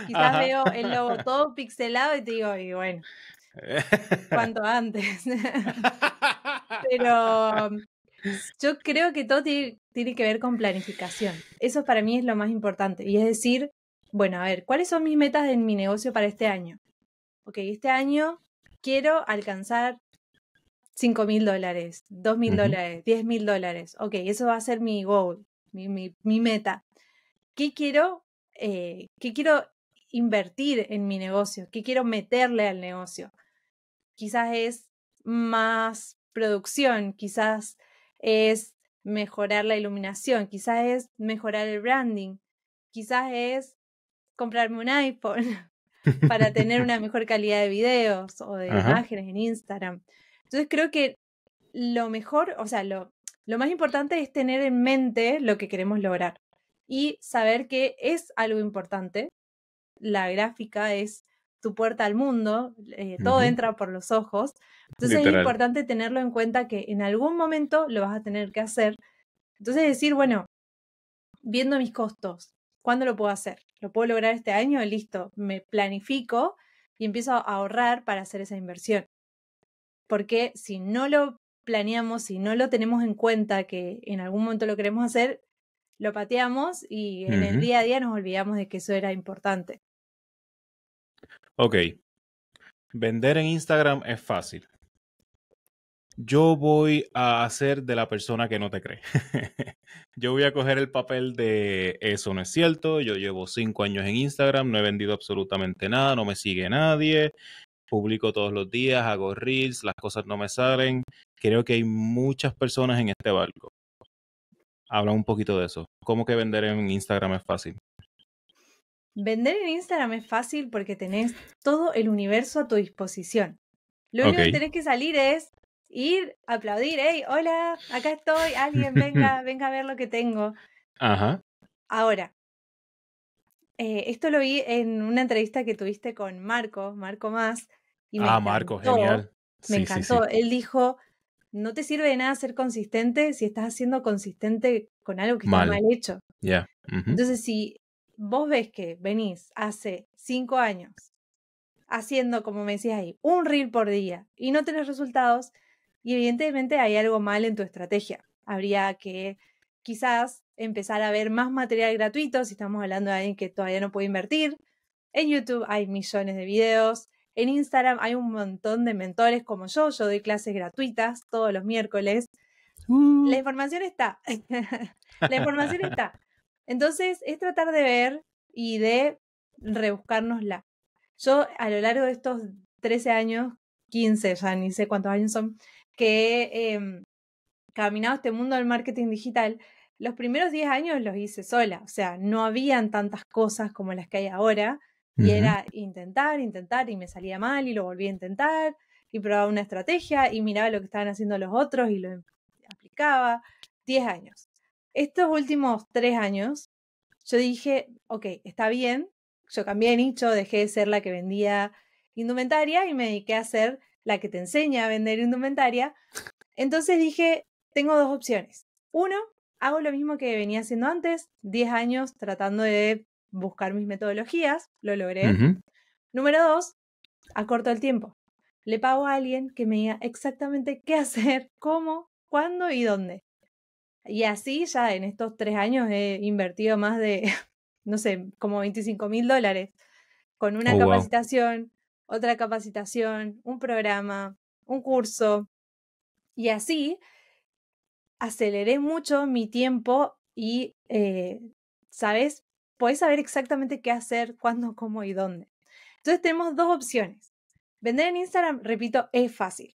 Speaker 3: Quizás veo el logo
Speaker 2: todo pixelado y te digo, y bueno, ¿cuánto antes. Pero yo creo que todo tiene, que ver con planificación. Eso para mí es lo más importante. Y es decir, bueno, a ver, ¿cuáles son mis metas en mi negocio para este año? Ok, este año quiero alcanzar 5.000 mil dólares, 2 mil dólares, 10 mil dólares. Ok, eso va a ser mi goal, mi, mi, meta. ¿Qué quiero, eh, ¿Qué quiero invertir en mi negocio? ¿Qué quiero meterle al negocio? Quizás es más producción, quizás es mejorar la iluminación, quizás es mejorar el branding, quizás es comprarme un iPhone para tener una mejor calidad de videos o de imágenes en Instagram. Entonces creo que lo mejor, o sea, lo, lo más importante es tener en mente lo que queremos lograr y saber que es algo importante. La gráfica es tu puerta al mundo, eh, todo entra por los ojos. Entonces es importante tenerlo en cuenta que en algún momento lo vas a tener que hacer. Entonces decir, bueno, viendo mis costos, ¿cuándo lo puedo hacer? ¿Lo puedo lograr este año? Listo, me planifico y empiezo a ahorrar para hacer esa inversión. Porque si no lo planeamos, si no lo tenemos en cuenta que en algún momento lo queremos hacer, lo pateamos y en el día a día nos olvidamos de que eso era importante.
Speaker 1: Ok. Vender en Instagram es fácil. Yo voy a hacer de la persona que no te cree. yo voy a coger el papel de eso no es cierto. Yo llevo cinco años en Instagram, no he vendido absolutamente nada, no me sigue nadie. Publico todos los días, hago reels, las cosas no me salen. Creo que hay muchas personas en este barco. Habla un poquito de eso. ¿Cómo que vender en Instagram es fácil?
Speaker 2: Vender en Instagram es fácil porque tenés todo el universo a tu disposición. Lo único que tenés que salir es ir, aplaudir, hey, hola, acá estoy, alguien venga, venga a ver lo que tengo. Ajá. Ahora, eh, esto lo vi en una entrevista que tuviste con Marco, Marco Más.
Speaker 3: ah, Marco, genial. Me encantó.
Speaker 2: Él dijo, no te sirve de nada ser consistente si estás haciendo consistente con algo que está mal hecho.
Speaker 3: Ya. Entonces,
Speaker 2: si vos ves que venís hace cinco años haciendo, como me decías ahí, un reel por día y no tenés resultados, y evidentemente hay algo mal en tu estrategia. Habría que quizás empezar a ver más material gratuito si estamos hablando de alguien que todavía no puede invertir. En YouTube hay millones de videos. En Instagram hay un montón de mentores como yo. Yo doy clases gratuitas todos los miércoles. La uh. información está. La información está. Entonces es tratar de ver y de rebuscárnosla. Yo a lo largo de estos 13 años, 15 ya ni sé cuántos años son, que he em, caminado este mundo del marketing digital, los primeros 10 años los hice sola, o sea, no habían tantas cosas como las que hay ahora y era intentar, intentar y me salía mal y lo volví a intentar y probaba una estrategia y miraba lo que estaban haciendo los otros y lo aplicaba. 10 años. Estos últimos tres años, yo dije, ok, está bien, yo cambié de nicho, dejé de ser la que vendía indumentaria y me dediqué a ser la que te enseña a vender indumentaria. Entonces dije, tengo dos opciones. Uno, hago lo mismo que venía haciendo antes, 10 años tratando de buscar mis metodologías, lo logré. Número dos, acorto el tiempo. Le pago a alguien que me diga exactamente qué hacer, cómo, cuándo y dónde. Y así ya en estos tres años he invertido más de, no sé, como 25 mil dólares con una oh, capacitación, otra capacitación, un programa, un curso. Y así aceleré mucho mi tiempo y, eh, ¿sabes? Podés saber exactamente qué hacer, cuándo, cómo y dónde. Entonces tenemos dos opciones. Vender en Instagram, repito, es fácil.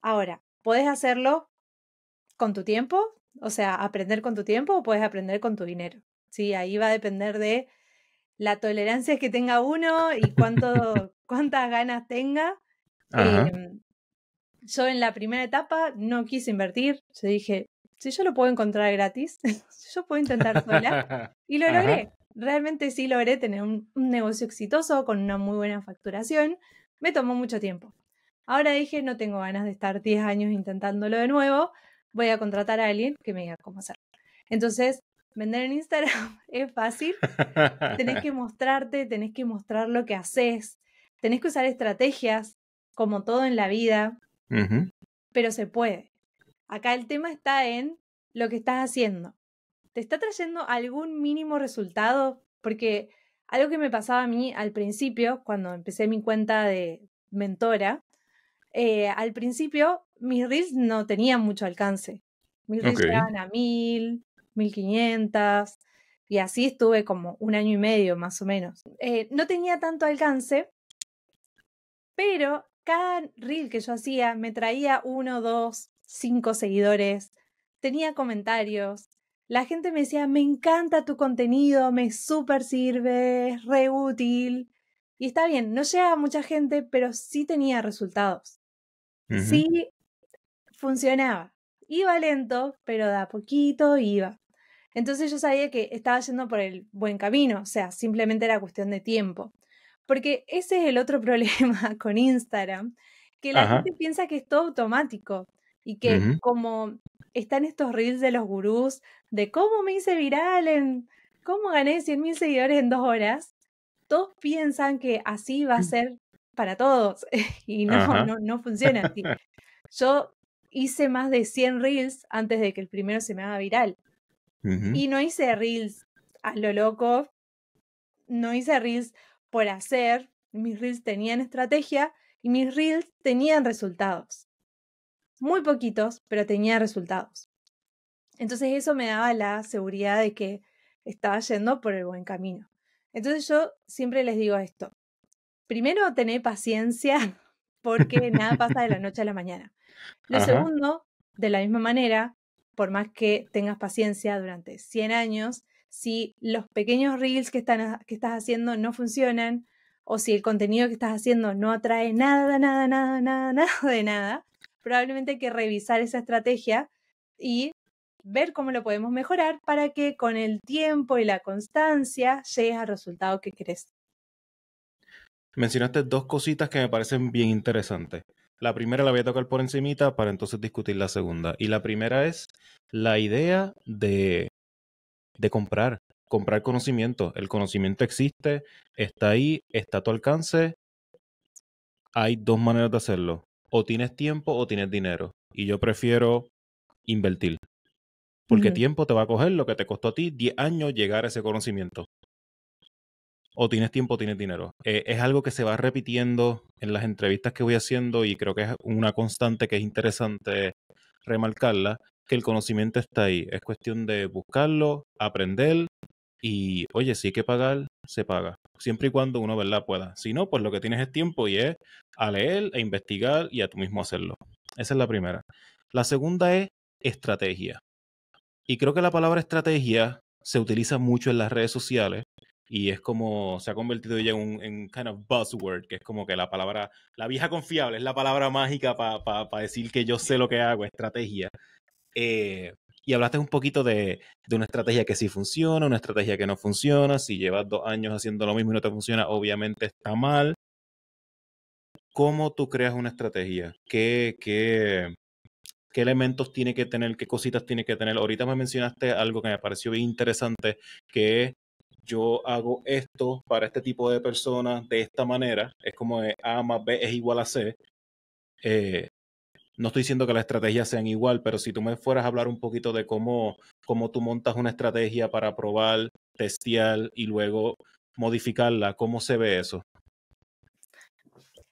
Speaker 2: Ahora, puedes hacerlo con tu tiempo, o sea, aprender con tu tiempo o puedes aprender con tu dinero. Sí, ahí va a depender de la tolerancia que tenga uno y cuánto, cuántas ganas tenga.
Speaker 3: Em,
Speaker 2: yo en la primera etapa no quise invertir. Yo dije, si yo lo puedo encontrar gratis, yo puedo intentar sola. Y lo logré. Realmente sí logré tener un, un, negocio exitoso con una muy buena facturación. Me tomó mucho tiempo. Ahora dije, no tengo ganas de estar 10 años intentándolo de nuevo voy a contratar a alguien que me diga cómo hacer. Entonces, vender en Instagram es fácil. tenés que mostrarte, tenés que mostrar lo que haces, tenés que usar estrategias, como todo en la vida, pero se puede. Acá el tema está en lo que estás haciendo. ¿Te está trayendo algún mínimo resultado? Porque algo que me pasaba a mí al principio, cuando empecé mi cuenta de mentora, eh, al principio mis reels no tenían mucho alcance. Mis reels llegaban a mil quinientas. y así estuve como un año y medio más o menos. Eh, no tenía tanto alcance, pero cada reel que yo hacía me traía uno, dos, cinco seguidores, tenía comentarios. La gente me decía, me encanta tu contenido, me súper sirve, es re útil. Y está bien, no llegaba mucha gente, pero sí tenía resultados.
Speaker 3: Sí
Speaker 2: funcionaba. Iba lento, pero de a poquito iba. Entonces yo sabía que estaba yendo por el buen camino, o sea, simplemente era cuestión de tiempo. Porque ese es el otro problema con Instagram, que la gente piensa que es todo automático y que como están estos reels de los gurús de cómo me hice viral en, cómo gané 100.000 seguidores en dos horas, todos piensan que así va a mm. ser para todos y no, no, funciona Yo hice más de 100 reels antes de que el primero se me haga viral. Y no hice reels a lo loco, no hice reels por hacer, mis reels tenían estrategia y mis reels tenían resultados. Muy poquitos, pero tenían resultados. Entonces eso me daba la seguridad de que estaba yendo por el buen camino. Entonces yo siempre les digo esto. Primero, tener paciencia porque nada pasa de la noche a la mañana. Lo segundo, de la misma manera, por más que tengas paciencia durante 100 años, si los pequeños reels que, que estás haciendo no funcionan o si el contenido que estás haciendo no atrae nada, nada, nada, nada, nada de nada, probablemente hay que revisar esa estrategia y ver cómo lo podemos mejorar para que con el tiempo y la constancia llegues al resultado que querés
Speaker 1: mencionaste dos cositas que me parecen bien interesantes. La primera la voy a tocar por encimita para entonces discutir la segunda. Y la primera es la idea de, de comprar, comprar conocimiento. El conocimiento existe, está ahí, está a tu alcance. Hay dos maneras de hacerlo. O tienes tiempo o tienes dinero. Y yo prefiero invertir. Porque tiempo te va a coger lo que te costó a ti 10 años llegar a ese conocimiento o tienes tiempo o tienes dinero. Eh, es algo que se va repitiendo en las entrevistas que voy haciendo y creo que es una constante que es interesante remarcarla, que el conocimiento está ahí. Es cuestión de buscarlo, aprender y, oye, si hay que pagar, se paga. Siempre y cuando uno, ¿verdad?, pueda. Si no, pues lo que tienes es tiempo y es a leer, e investigar y a tú mismo hacerlo. Esa es la primera. La segunda es estrategia. Y creo que la palabra estrategia se utiliza mucho en las redes sociales y es como se ha convertido ya en un kind of buzzword, que es como que la palabra, la vieja confiable es la palabra mágica para decir que yo sé lo que hago, estrategia. Eh, y hablaste un poquito de, de, una estrategia que sí funciona, una estrategia que no funciona, si llevas dos años haciendo lo mismo y no te funciona, obviamente está mal. ¿Cómo tú creas una estrategia? ¿Qué, qué, qué elementos tiene que tener, qué cositas tiene que tener. Ahorita me mencionaste algo que me pareció bien interesante, que es yo hago esto para este tipo de personas de esta manera, es como A más B es igual a C. Eh, no estoy diciendo que las estrategias sean igual, pero si tú me fueras a hablar un poquito de cómo, tú montas una estrategia para probar, testear y luego modificarla, ¿cómo se ve eso?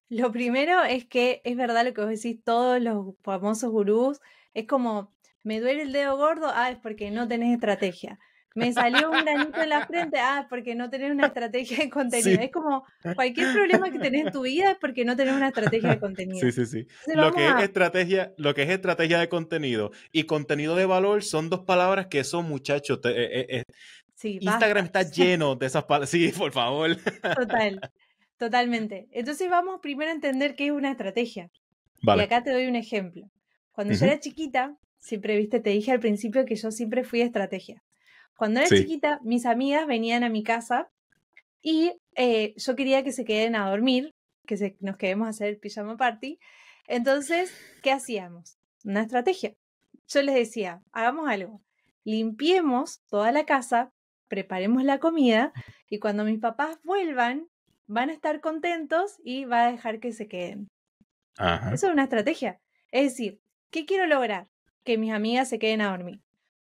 Speaker 2: Lo primero es que es verdad lo que os decís, todos los famosos gurús, es como, me duele el dedo gordo, ah, es porque no tenés estrategia me salió un granito en la frente, ah, porque no tenés una estrategia de contenido. Es como cualquier problema que tenés en tu vida es porque no tenés una estrategia de contenido. Sí, sí,
Speaker 1: sí. lo que, es estrategia, lo que es estrategia de contenido y contenido de valor son dos palabras que son, muchachos, eh, eh, eh, Instagram está lleno de esas palabras. Sí, por favor.
Speaker 2: Total, totalmente. Entonces vamos primero a entender qué es una estrategia. Y acá te doy un ejemplo. Cuando yo era chiquita, siempre, viste, te dije al principio que yo siempre fui estrategia. Cuando era chiquita, mis amigas venían a mi casa y eh, yo quería que se queden a dormir, que nos quedemos a hacer el pijama party. Entonces, ¿qué hacíamos? Una estrategia. Yo les decía, hagamos algo, limpiemos toda la casa, preparemos la comida y cuando mis papás vuelvan, van a estar contentos y va a dejar que se queden. Eso es una estrategia. Es decir, ¿qué quiero lograr? Que mis amigas se queden a dormir.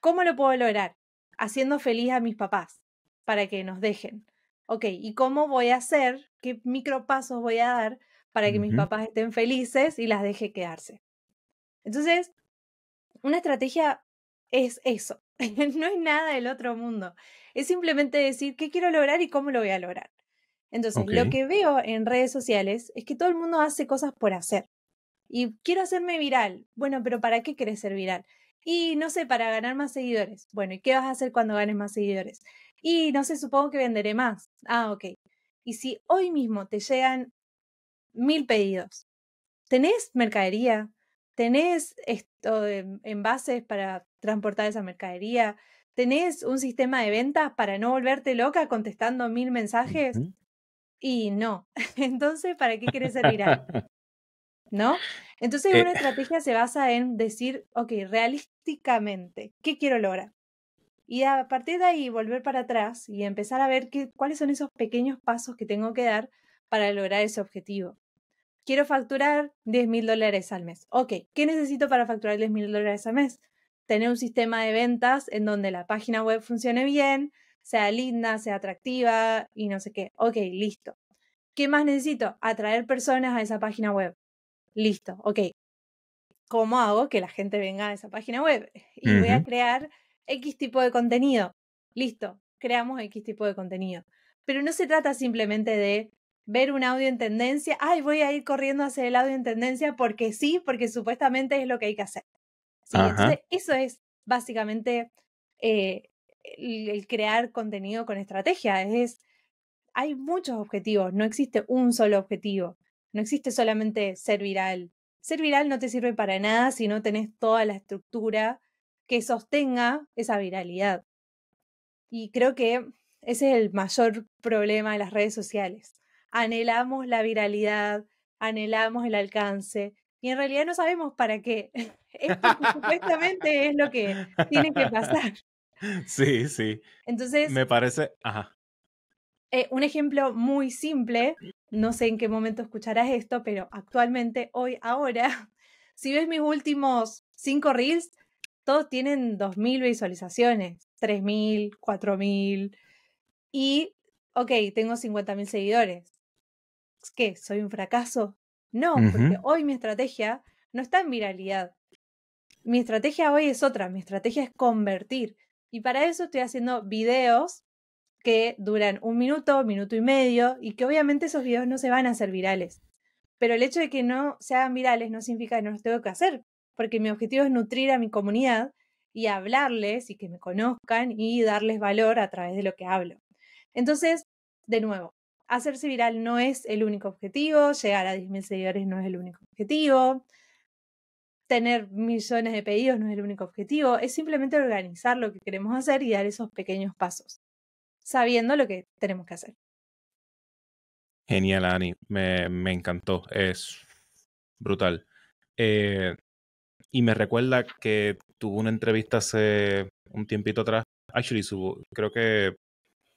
Speaker 2: ¿Cómo lo puedo lograr? haciendo feliz a mis papás para que nos dejen. Ok, ¿y cómo voy a hacer? ¿Qué micropasos voy a dar para que mis papás estén felices y las deje quedarse? Entonces, una estrategia es eso. no es nada del otro mundo. Es simplemente decir qué quiero lograr y cómo lo voy a lograr. Entonces, lo que veo en redes sociales es que todo el mundo hace cosas por hacer. Y quiero hacerme viral. Bueno, pero ¿para qué querés ser viral? Y no sé, para ganar más seguidores. Bueno, ¿y qué vas a hacer cuando ganes más seguidores? Y no sé, supongo que venderé más. Ah, ok. Y si hoy mismo te llegan mil pedidos, ¿tenés mercadería? ¿Tenés esto, envases para transportar esa mercadería? ¿Tenés un sistema de ventas para no volverte loca contestando mil mensajes? Y no. Entonces, ¿para qué quieres servir ¿No? Entonces, eh, una estrategia se basa en decir, ok, realísticamente, ¿qué quiero lograr? Y a partir de ahí, volver para atrás y empezar a ver cuáles son esos pequeños pasos que tengo que dar para lograr ese objetivo. Quiero facturar 10 mil dólares al mes. Ok, ¿qué necesito para facturar 10 mil dólares al mes? Tener un sistema de ventas en donde la página web funcione bien, sea linda, sea atractiva y no sé qué. Ok, listo. ¿Qué más necesito? Atraer personas a esa página web. Listo, ok. ¿Cómo hago que la gente venga a esa página web? Y voy a crear X tipo de contenido. Listo, creamos X tipo de contenido. Pero no se trata simplemente de ver un audio en tendencia, ay, voy a ir corriendo a hacer el audio en tendencia porque sí, porque supuestamente es lo que hay que hacer. eso es básicamente eh, el, crear contenido con estrategia. hay muchos objetivos, no existe un solo objetivo. No existe solamente ser viral. Ser viral no te sirve para nada si no tenés toda la estructura que sostenga esa viralidad. Y creo que ese es el mayor problema de las redes sociales. Anhelamos la viralidad, anhelamos el alcance, y en realidad no sabemos para qué. Esto supuestamente es lo que tiene que pasar.
Speaker 1: Sí, sí. Entonces. Me parece. Ajá.
Speaker 2: Eh, un ejemplo muy simple, no sé en qué momento escucharás esto, pero actualmente, hoy, ahora, si ves mis últimos cinco reels, todos tienen 2.000 visualizaciones, 3.000, 4.000. Y, ok, tengo 50.000 seguidores. ¿Qué? ¿Soy un fracaso? No, porque hoy mi estrategia no está en viralidad. Mi estrategia hoy es otra, mi estrategia es convertir. Y para eso estoy haciendo videos que duran un minuto, minuto y medio, y que obviamente esos videos no se van a hacer virales. Pero el hecho de que no se hagan virales no significa que no los tengo que hacer, porque mi objetivo es nutrir a mi comunidad y hablarles y que me conozcan y darles valor a través de lo que hablo. Entonces, de nuevo, hacerse viral no es el único objetivo, llegar a 10.000 seguidores no es el único objetivo, tener millones de pedidos no es el único objetivo, es simplemente organizar lo que queremos hacer y dar esos pequeños pasos sabiendo lo que tenemos que hacer.
Speaker 1: Genial, Ani. Me, me encantó. Es brutal. Eh, y me recuerda que tuvo una entrevista hace un tiempito atrás. Actually, creo que,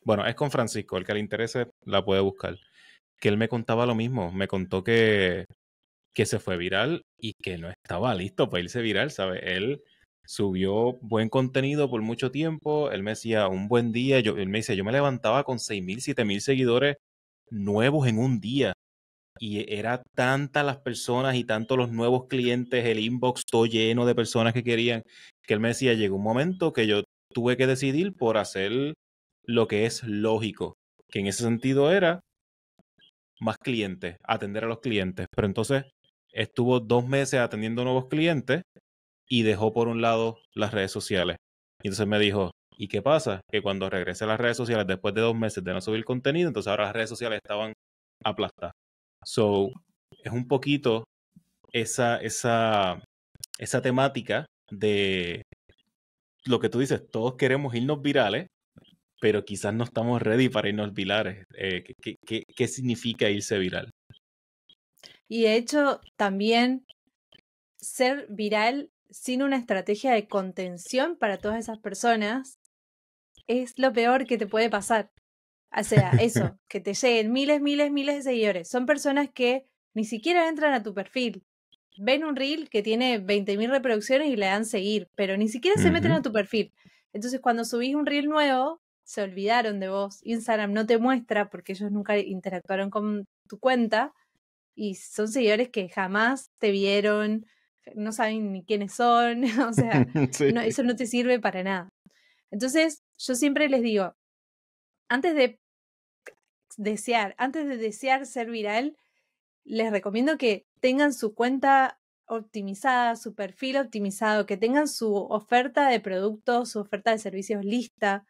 Speaker 1: bueno, es con Francisco, el que le interese la puede buscar. Que él me contaba lo mismo, me contó que, que se fue viral y que no estaba listo para irse viral, ¿sabes? Él subió buen contenido por mucho tiempo. Él me decía, un buen día, yo, él me decía yo me levantaba con 6.000, 7.000 seguidores nuevos en un día. Y e, era tantas las personas y tantos los nuevos clientes, el inbox todo lleno de personas que querían, que él me decía, llegó un momento que yo tuve que decidir por hacer lo que es lógico, que en ese sentido era más clientes, atender a los clientes. Pero entonces estuvo dos meses atendiendo nuevos clientes y dejó por un lado las redes sociales. Y entonces me dijo, ¿y qué pasa? Que cuando regresé a las redes sociales después de dos meses de no subir contenido, entonces ahora las redes sociales estaban aplastadas. So, es un poquito esa, esa, esa temática de lo que tú dices, todos queremos irnos virales, pero quizás no estamos ready para irnos virales. Eh, ¿qué, qué significa irse viral?
Speaker 2: Y de hecho, también ser viral sin una estrategia de contención para todas esas personas, es lo peor que te puede pasar. O sea, eso, que te lleguen miles, miles, miles de seguidores. Son personas que ni siquiera entran a tu perfil. Ven un reel que tiene 20.000 reproducciones y le dan seguir, pero ni siquiera se meten a tu perfil. Entonces, cuando subís un reel nuevo, se olvidaron de vos. Instagram no te muestra porque ellos nunca interactuaron con tu cuenta y son seguidores que jamás te vieron, no saben ni quiénes son, o sea, no, eso no te sirve para nada. Entonces, yo siempre les digo, antes de desear, antes de desear ser viral, les recomiendo que tengan su cuenta optimizada, su perfil optimizado, que tengan su oferta de productos, su oferta de servicios lista,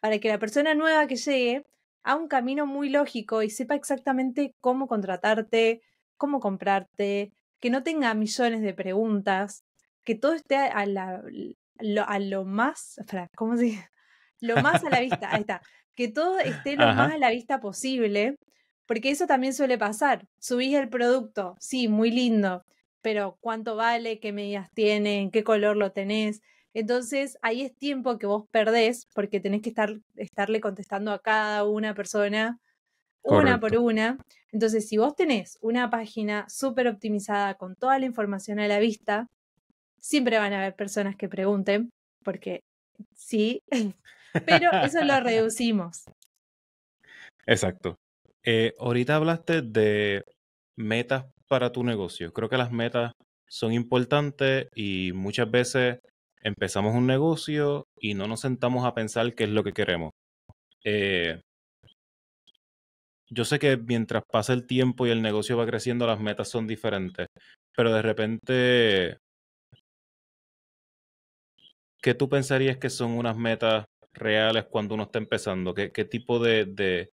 Speaker 2: para que la persona nueva que llegue a un camino muy lógico y sepa exactamente cómo contratarte, cómo comprarte, que no tenga millones de preguntas, que todo esté a, lo más, ¿cómo se Lo más a la vista, está, que todo esté lo más a la vista posible, porque eso también suele pasar. Subís el producto, sí, muy lindo, pero ¿cuánto vale? ¿Qué medidas tiene? qué color lo tenés? Entonces, ahí es tiempo que vos perdés porque tenés que estar, estarle contestando a cada una persona una por una. Entonces, si vos tenés una página súper optimizada con toda la información a la vista, siempre van a haber personas que pregunten, porque sí,
Speaker 1: pero eso lo
Speaker 2: reducimos.
Speaker 1: Exacto. Eh, ahorita hablaste de metas para tu negocio. Creo que las metas son importantes y muchas veces empezamos un negocio y no nos sentamos a pensar qué es lo que queremos. Eh, yo sé que mientras pasa el tiempo y el negocio va creciendo, las metas son diferentes, pero de repente, ¿qué tú pensarías que son unas metas reales cuando uno está empezando? ¿Qué, qué tipo de, de,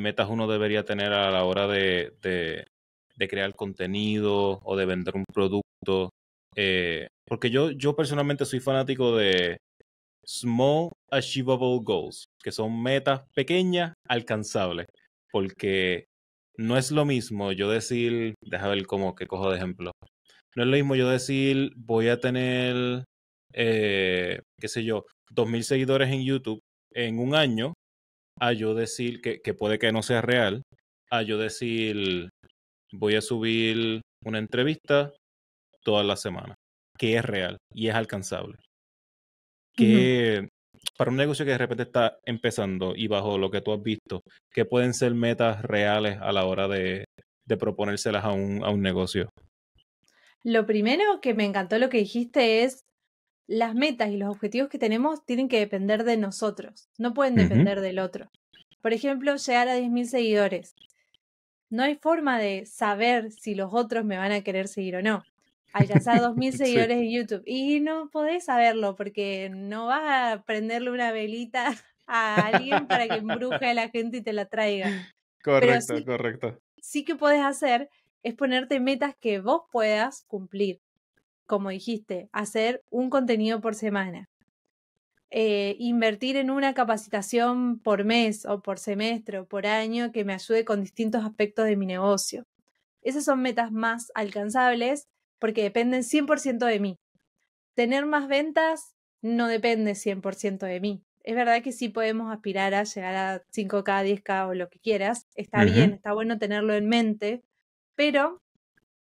Speaker 1: metas uno debería tener a la hora de, de crear contenido o de vender un producto? Eh, porque yo, yo personalmente soy fanático de small achievable goals, que son metas pequeñas alcanzables porque no es lo mismo yo decir, déjame ver cómo que cojo de ejemplo. No es lo mismo yo decir, voy a tener, eh, qué sé yo, 2.000 seguidores en YouTube en un año, a yo decir que, puede que no sea real, a yo decir, voy a subir una entrevista toda la semana. que es real y es alcanzable. Que, para un negocio que de repente está empezando y bajo lo que tú has visto, ¿qué pueden ser metas reales a la hora de, proponérselas a un, negocio?
Speaker 2: Lo primero que me encantó lo que dijiste es las metas y los objetivos que tenemos tienen que depender de nosotros, no pueden depender del otro. Por ejemplo, llegar a 10.000 seguidores. No hay forma de saber si los otros me van a querer seguir o no alcanzar 2.000 seguidores en YouTube. Y no podés saberlo porque no vas a prenderle una velita a
Speaker 3: alguien
Speaker 1: para que embruje a
Speaker 2: la gente y te la traiga.
Speaker 1: Correcto, correcto.
Speaker 2: Sí que podés hacer es ponerte metas que vos puedas cumplir. Como dijiste, hacer un contenido por semana. Eh, invertir en una capacitación por mes o por semestre o por año que me ayude con distintos aspectos de mi negocio. Esas son metas más alcanzables porque dependen 100% de mí. Tener más ventas no depende 100% de mí. Es verdad que sí podemos aspirar a llegar a 5K, 10K o lo que quieras. Está bien, está bueno tenerlo en mente, pero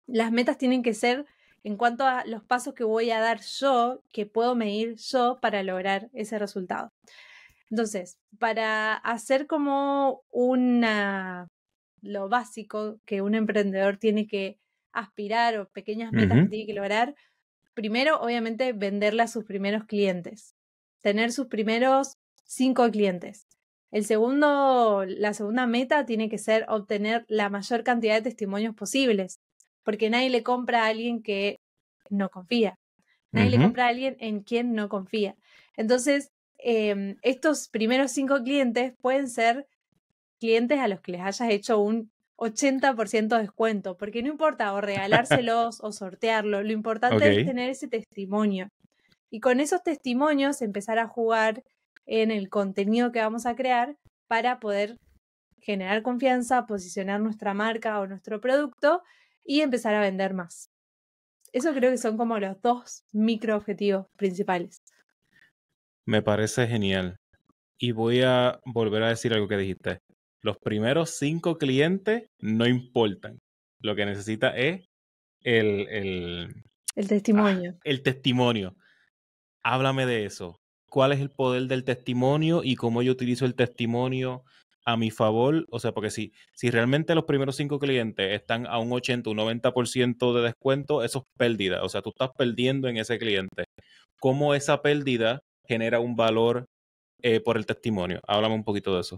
Speaker 2: las metas tienen que ser en cuanto a los pasos que voy a dar yo, que puedo medir yo para lograr ese resultado. Entonces, para hacer como una lo básico que un emprendedor tiene que aspirar o pequeñas metas que tiene que lograr, primero, obviamente, venderle a sus primeros clientes, tener sus primeros cinco clientes. El segundo, la segunda meta tiene que ser obtener la mayor cantidad de testimonios posibles, porque nadie le compra a alguien que no confía. Nadie le compra a alguien en quien no confía. Entonces, em, estos primeros cinco clientes pueden ser clientes a los que les hayas hecho un 80% de descuento, porque no importa o regalárselos o sortearlo, lo importante es tener ese testimonio. Y con esos testimonios empezar a jugar en el contenido que vamos a crear para poder generar confianza, posicionar nuestra marca o nuestro producto y empezar a vender más. Eso creo que son como los dos micro objetivos principales.
Speaker 1: Me parece genial. Y voy a volver a decir algo que dijiste. Los primeros cinco clientes no importan. Lo que necesita es el...
Speaker 2: testimonio. Ah,
Speaker 1: el testimonio. Háblame de eso. ¿Cuál es el poder del testimonio y cómo yo utilizo el testimonio a mi favor? O sea, porque si, si realmente los primeros cinco clientes están a un 80, un 90% de descuento, eso es pérdida. O sea, tú estás perdiendo en ese cliente. ¿Cómo esa pérdida genera un valor eh, por el testimonio. Háblame un poquito de eso.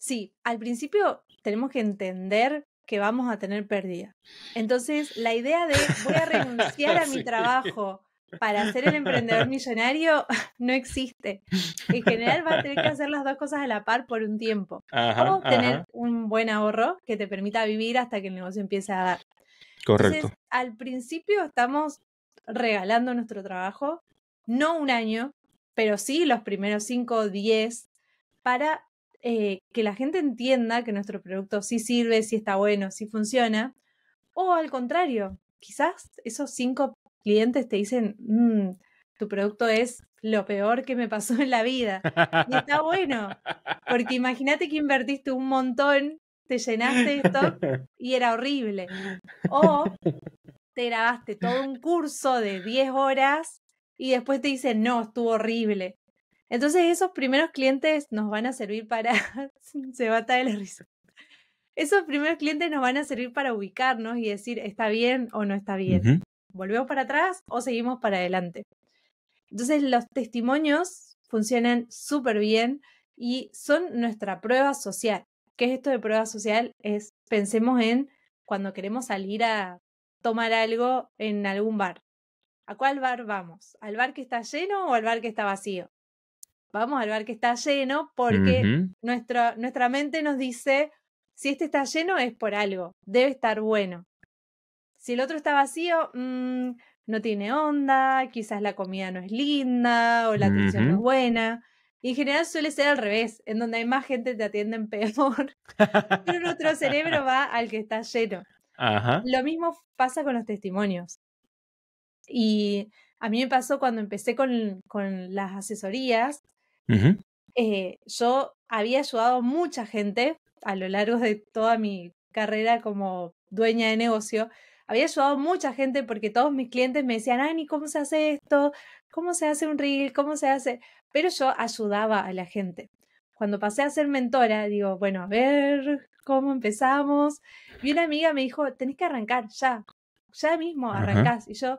Speaker 2: Sí, al principio tenemos que entender que vamos a tener pérdida. Entonces, la idea de voy a renunciar a mi trabajo para ser el emprendedor millonario no existe. En general vas a tener que hacer las dos cosas a la par por un tiempo. o un buen ahorro que te permita vivir hasta que el negocio empiece a dar. Correcto. al principio estamos regalando nuestro trabajo, no un año, pero sí los primeros 5 o 10 para eh, que la gente entienda que nuestro producto sí sirve, sí está bueno, sí funciona. O al contrario, quizás esos cinco clientes te dicen, mm, tu producto es lo peor que me pasó en la vida. Y está bueno, porque imagínate que invertiste un montón, te llenaste esto y era horrible. O te grabaste todo un curso de 10 horas y después te dicen, no, estuvo horrible. Entonces esos primeros clientes nos van a servir para... se va a estar el risa. Esos primeros clientes nos van a servir para ubicarnos y decir, ¿está bien o no está bien? ¿Volvemos para atrás o seguimos para adelante? Entonces los testimonios funcionan súper bien y son nuestra prueba social. ¿Qué es esto de prueba social? Es, pensemos en cuando queremos salir a tomar algo en algún bar. ¿A cuál bar vamos? ¿Al bar que está lleno o al bar que está vacío? vamos al bar que está lleno porque nuestra, mente nos dice, si este está lleno es por algo, debe estar bueno. Si el otro está vacío, mm, no tiene onda, quizás la comida no es linda o la atención no es buena. Y en general suele ser al revés, en donde hay más gente te atienden peor, pero nuestro cerebro va al que está lleno. Lo mismo pasa con los testimonios. Y a mí me pasó cuando empecé con, con las asesorías, eh, yo había ayudado a mucha gente a lo largo de toda mi carrera como dueña de negocio. Había ayudado a mucha gente porque todos mis clientes me decían, Ani, ¿cómo se hace esto? ¿Cómo se hace un reel? ¿Cómo se hace? Pero yo ayudaba a la gente. Cuando pasé a ser mentora, digo, bueno, a ver cómo empezamos. Y una amiga me dijo, tenés que arrancar ya, ya mismo arrancás. Y yo,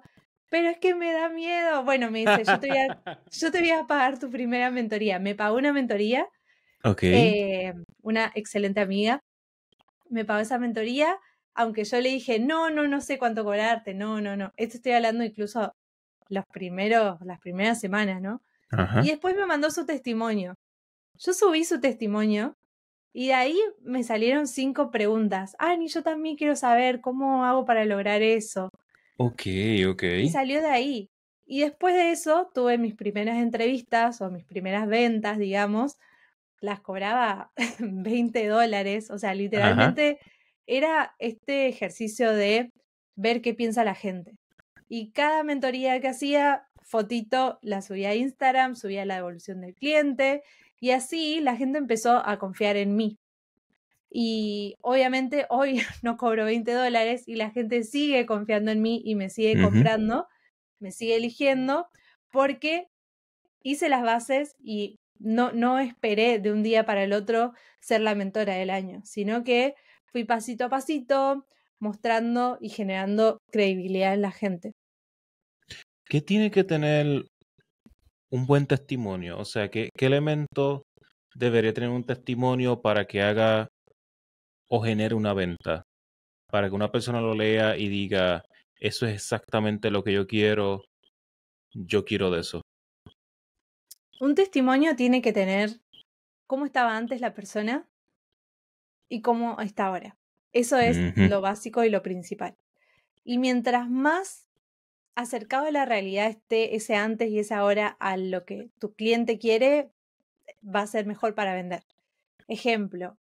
Speaker 2: pero es que me da miedo. Bueno, me dice, yo te voy a, yo te voy a pagar tu primera mentoría. Me pagó una mentoría.
Speaker 3: Ok. Eh,
Speaker 2: una excelente amiga. Me pagó esa mentoría, aunque yo le dije, no, no, no sé cuánto cobrarte, no, no, no. Esto estoy hablando incluso los primeros, las primeras semanas, ¿no? Y después me mandó su testimonio. Yo subí su testimonio y de ahí me salieron cinco preguntas. Ah, ni yo también quiero saber cómo hago para lograr eso.
Speaker 3: Ok, ok. Y
Speaker 2: salió de ahí. Y después de eso tuve mis primeras entrevistas o mis primeras ventas, digamos. Las cobraba 20 dólares. O sea, literalmente era este ejercicio de ver qué piensa la gente. Y cada mentoría que hacía, fotito, la subía a Instagram, subía la devolución del cliente. Y así la gente empezó a confiar en mí. Y obviamente hoy no cobro 20 dólares y la gente sigue confiando en mí y me sigue comprando, me sigue eligiendo, porque hice las bases y no, no esperé de un día para el otro ser la mentora del año, sino que fui pasito a pasito mostrando y generando credibilidad en la gente.
Speaker 1: ¿Qué tiene que tener un buen testimonio? O sea, ¿qué, qué debería tener un testimonio para que haga o genere una venta. Para que una persona lo lea y diga, eso es exactamente lo que yo quiero, yo quiero de eso.
Speaker 2: Un testimonio tiene que tener cómo estaba antes la persona y cómo está ahora. Eso es lo básico y lo principal. Y mientras más acercado a la realidad esté ese antes y ese ahora a lo que tu cliente quiere, va a ser mejor para vender. Ejemplo,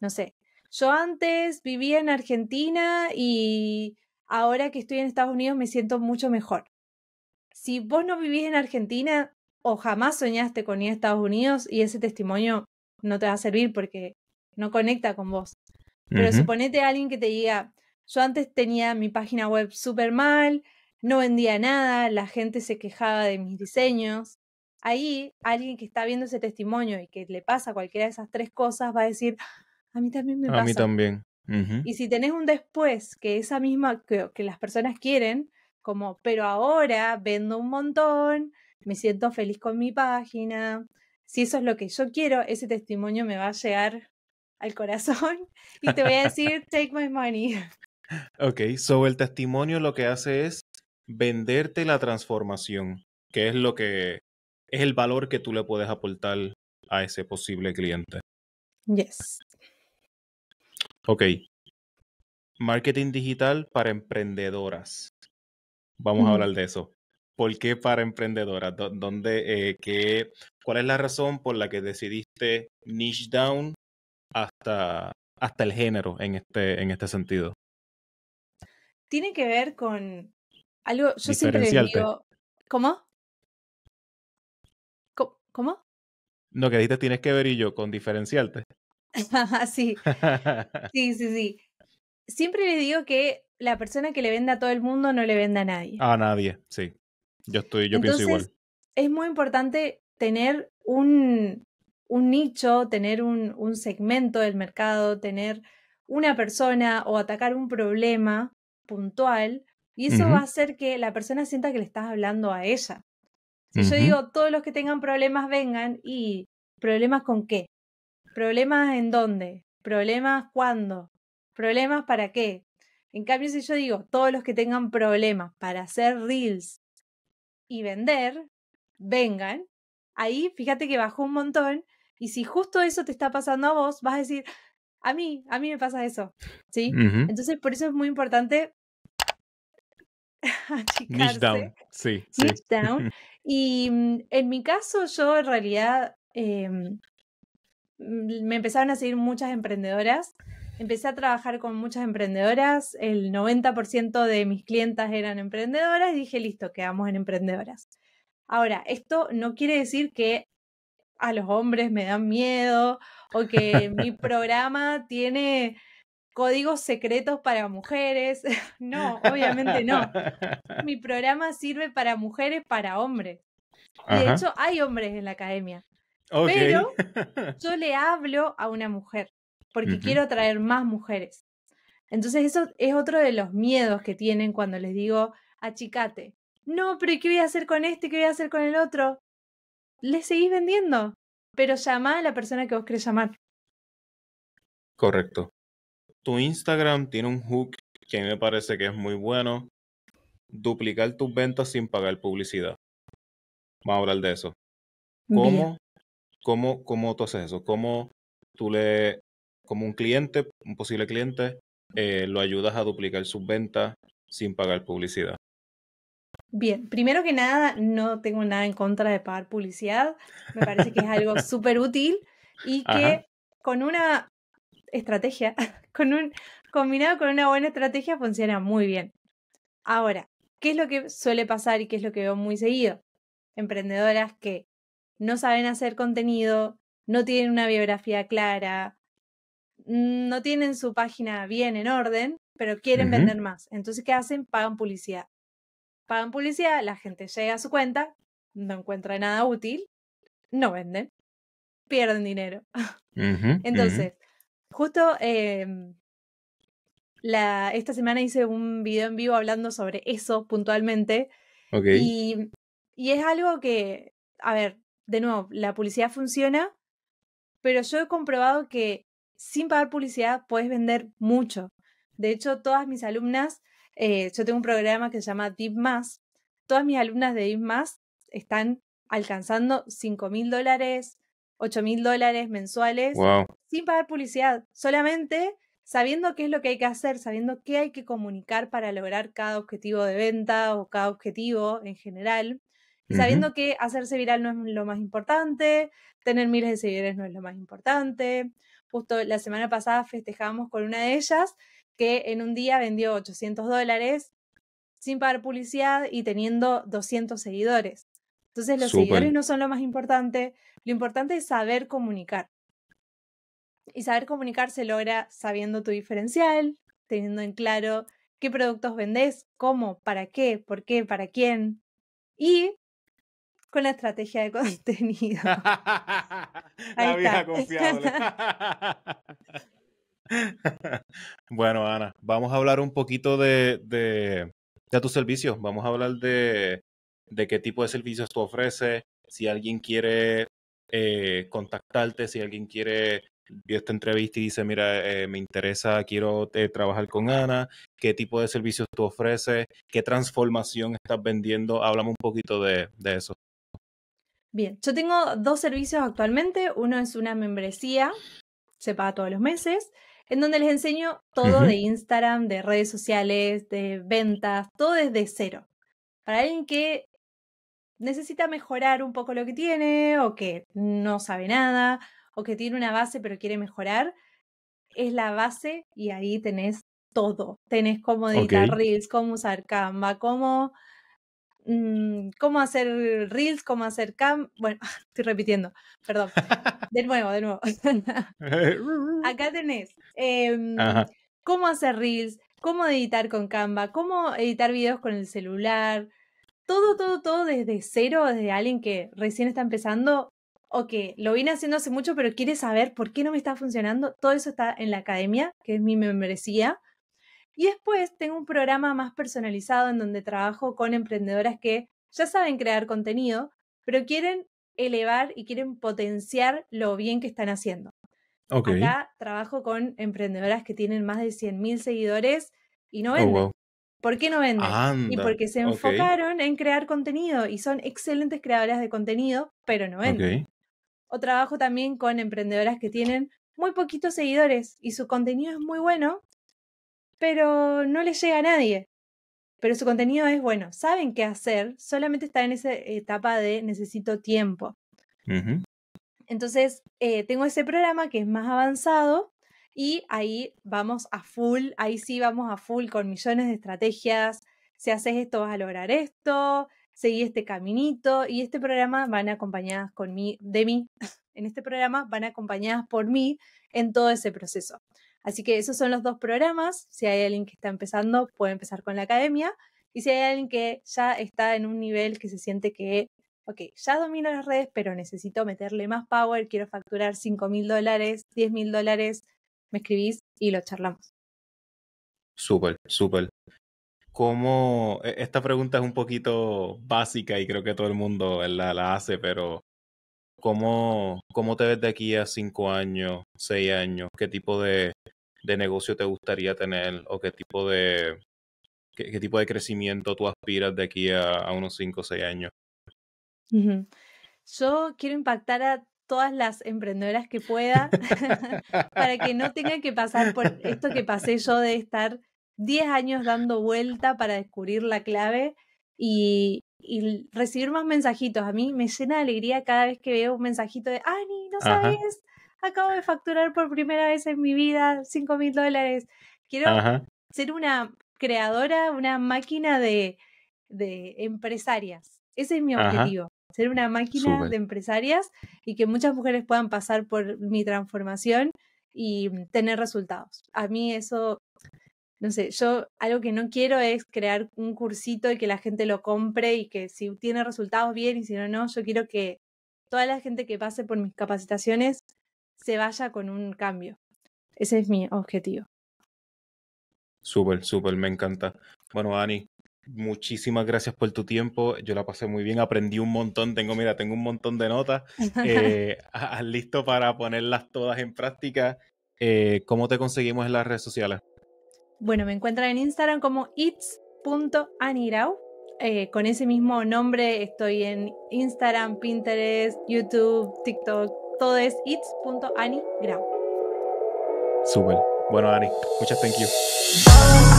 Speaker 2: no sé, yo antes vivía en Argentina y ahora que estoy en Estados Unidos me siento mucho mejor. Si vos no vivís en Argentina o jamás soñaste con ir a Estados Unidos y ese testimonio no te va a servir porque no conecta con vos.
Speaker 3: Pero suponete
Speaker 2: a alguien que te diga, yo antes tenía mi página web súper mal, no vendía nada, la gente se quejaba de mis diseños. Ahí alguien que está viendo ese testimonio y que le pasa cualquiera de esas tres cosas va a decir, a mí también me pasa. A mí también. Y si tenés un después que esa misma que, que las personas quieren, como, pero ahora vendo un montón, me siento feliz con mi página, si eso es lo que yo quiero, ese testimonio me va a llegar al corazón
Speaker 1: y te voy a decir,
Speaker 2: take my money.
Speaker 1: Ok, sobre el testimonio lo que hace es venderte la transformación, que es lo que es el valor que tú le puedes aportar a ese posible cliente. Yes. Ok. Marketing digital para emprendedoras. Vamos a hablar de eso. ¿Por qué para emprendedoras? ¿Dónde, eh, qué, ¿Cuál es la razón por la que decidiste niche down hasta, hasta el género en este, en este sentido?
Speaker 2: Tiene que ver con algo, yo siempre digo, ¿cómo? ¿Cómo? ¿Cómo?
Speaker 1: No, que dijiste tienes que ver y yo con diferenciarte.
Speaker 2: sí. Sí, sí, Siempre le digo que la persona que le venda a todo el mundo no le venda a nadie.
Speaker 1: A nadie, sí. Yo estoy, yo pienso igual.
Speaker 2: Es muy importante tener un, nicho, tener un, segmento del mercado, tener una persona o atacar un problema puntual. Y eso va a hacer que la persona sienta que le estás hablando a ella. Si yo digo, todos los que tengan problemas vengan y problemas con qué? Problemas en dónde, problemas cuándo, problemas para qué. En cambio, si yo digo, todos los que tengan problemas para hacer reels y vender, vengan, ahí fíjate que bajó un montón y si justo eso te está pasando a vos, vas a decir, a mí, a mí me pasa eso, ¿sí? Entonces, por eso es muy importante
Speaker 1: down, sí. down.
Speaker 2: Y mm, en mi caso, yo en realidad eh, Mm, me empezaron a seguir muchas emprendedoras. Empecé a trabajar con muchas emprendedoras, el 90% de mis clientas eran emprendedoras y dije, listo, quedamos en emprendedoras. Ahora, esto no quiere decir que a los hombres me dan miedo o que mi programa tiene códigos secretos para mujeres. No, obviamente no. Mi programa sirve para mujeres, para hombres. de hecho, hay hombres en la academia. Pero yo le hablo a una mujer porque quiero atraer más mujeres. Entonces eso es otro de los miedos que tienen cuando les digo, achicate. No, pero ¿qué voy a hacer con este? ¿Qué voy a hacer con el otro? Le seguís vendiendo, pero llama a la persona que vos querés llamar.
Speaker 1: Correcto. Tu Instagram tiene un hook que a mí me parece que es muy bueno. Duplicar tus ventas sin pagar publicidad. Vamos a hablar de eso. ¿Cómo ¿Cómo, tú haces eso? ¿Cómo tú le, como un cliente, un posible cliente, eh, lo ayudas a duplicar sus ventas sin pagar publicidad?
Speaker 2: Bien, primero que nada, no tengo nada en contra de pagar publicidad. Me parece que es algo súper útil y que con una estrategia, con un, combinado con una buena estrategia, funciona muy bien. Ahora, ¿qué es lo que suele pasar y qué es lo que veo muy seguido? Emprendedoras que no saben hacer contenido, no tienen una biografía clara, mm, no tienen su página bien en orden, pero quieren vender más. Entonces, ¿qué hacen? Pagan publicidad. Pagan publicidad, la gente llega a su cuenta, no encuentra nada útil, no venden, pierden dinero. Entonces, justo em, la, esta semana hice un video en vivo hablando sobre eso puntualmente.
Speaker 3: Y,
Speaker 2: y es algo que, a ver, de nuevo, la publicidad funciona, pero yo he comprobado que sin pagar publicidad puedes vender mucho. De hecho, todas mis alumnas, eh, yo tengo un programa que se llama Deep todas mis alumnas de Deep están alcanzando 5.000 mil dólares, 8 mil dólares mensuales sin pagar publicidad, solamente sabiendo qué es lo que hay que hacer, sabiendo qué hay que comunicar para lograr cada objetivo de venta o cada objetivo en general sabiendo que hacerse viral no es lo más importante, tener miles de seguidores no es lo más importante. Justo la semana pasada festejábamos con una de ellas que en un día vendió 800 dólares sin pagar publicidad y teniendo 200 seguidores. Entonces los seguidores no son lo más importante, lo importante es saber comunicar. Y saber comunicar se logra sabiendo tu diferencial, teniendo en claro qué productos vendés, cómo, para qué, por qué, para quién. Y con la estrategia de contenido.
Speaker 3: la vieja confiable.
Speaker 1: bueno, Ana, vamos a hablar un poquito de, de, de tus servicios. Vamos a hablar de, de, qué tipo de servicios tú ofreces. Si alguien quiere eh, contactarte, si alguien quiere vio esta entrevista y dice, mira, eh, me interesa, quiero eh, trabajar con Ana, qué tipo de servicios tú ofreces, qué transformación estás vendiendo, háblame un poquito de, de eso.
Speaker 2: Bien, yo tengo dos servicios actualmente. Uno es una membresía, se paga todos los meses, en donde les enseño todo de Instagram, de redes sociales, de ventas, todo desde cero. Para alguien que necesita mejorar un poco lo que tiene o que no sabe nada o que tiene una base pero quiere mejorar, es la base y ahí tenés todo. Tenés cómo editar reels, cómo usar Canva, cómo Mm, cómo hacer reels, cómo hacer cam. Bueno, estoy repitiendo, perdón. De nuevo, de nuevo. Acá tenés em, cómo hacer reels, cómo editar con Canva, cómo editar videos con el celular. Todo, todo, todo desde cero, desde alguien que recién está empezando o que lo vine haciendo hace mucho, pero quiere saber por qué no me está funcionando. Todo eso está en la academia, que es mi membresía. Y después tengo un programa más personalizado en donde trabajo con emprendedoras que ya saben crear contenido, pero quieren elevar y quieren potenciar lo bien que están haciendo.
Speaker 3: Okay. Acá
Speaker 2: trabajo con emprendedoras que tienen más de 100.000 seguidores y no oh, venden. ¿Por qué no venden? y porque se enfocaron en crear contenido y son excelentes creadoras de contenido, pero no venden. O trabajo también con emprendedoras que tienen muy poquitos seguidores y su contenido es muy bueno, pero no les llega a nadie. Pero su contenido es bueno, saben qué hacer, solamente están en esa etapa de necesito tiempo. Entonces, eh, tengo ese programa que es más avanzado y ahí vamos a full, ahí sí vamos a full con millones de estrategias. Si haces esto vas a lograr esto, seguí este caminito y este programa van acompañadas con mí, de mí, en este programa van acompañadas por mí en todo ese proceso. Así que esos son los dos programas. Si hay alguien que está empezando, puede empezar con la academia. Y si hay alguien que ya está en un nivel que se siente que, ok, ya domino las redes, pero necesito meterle más power, quiero facturar 5 mil dólares, 10 mil dólares, me escribís y lo charlamos.
Speaker 1: Súper, súper. cómo e-, esta pregunta es un poquito básica y creo que todo el mundo la hace, pero ¿Cómo, ¿Cómo te ves de aquí a cinco años, seis años? ¿Qué tipo de, de negocio te gustaría tener? ¿O qué tipo de, qué, tipo de crecimiento tú aspiras de aquí a, unos cinco o seis años?
Speaker 2: Yo quiero impactar a todas las emprendedoras que pueda para que no tengan que pasar por esto que pasé yo de estar diez años dando vuelta para descubrir la clave y, y recibir más mensajitos. A mí me llena de alegría cada vez que veo un mensajito de, Ani, no sabes, acabo de facturar por primera vez en mi vida 5 mil dólares. Quiero ser una creadora, una máquina de, empresarias. Ese es mi objetivo, ser una máquina de empresarias y que muchas mujeres puedan pasar por mi transformación y mm, tener resultados. A mí eso no sé, yo algo que no quiero es crear un cursito y que la gente lo compre y que si tiene resultados bien y si no, no, yo quiero que toda la gente que pase por mis capacitaciones se vaya con un cambio. Ese es mi objetivo.
Speaker 1: Súper, súper, me encanta. Bueno, Ani, muchísimas gracias por tu tiempo. Yo la pasé muy bien, aprendí un montón. Tengo, mira, tengo un montón de notas. Eh, listo para ponerlas todas en práctica. Eh, ¿Cómo te conseguimos en las redes sociales?
Speaker 2: Bueno, me encuentran en Instagram como its.anirau. Eh, con ese mismo nombre estoy en Instagram, Pinterest, YouTube, TikTok. Todo es its.anirau.
Speaker 1: Súper. Bueno, Ani, muchas thank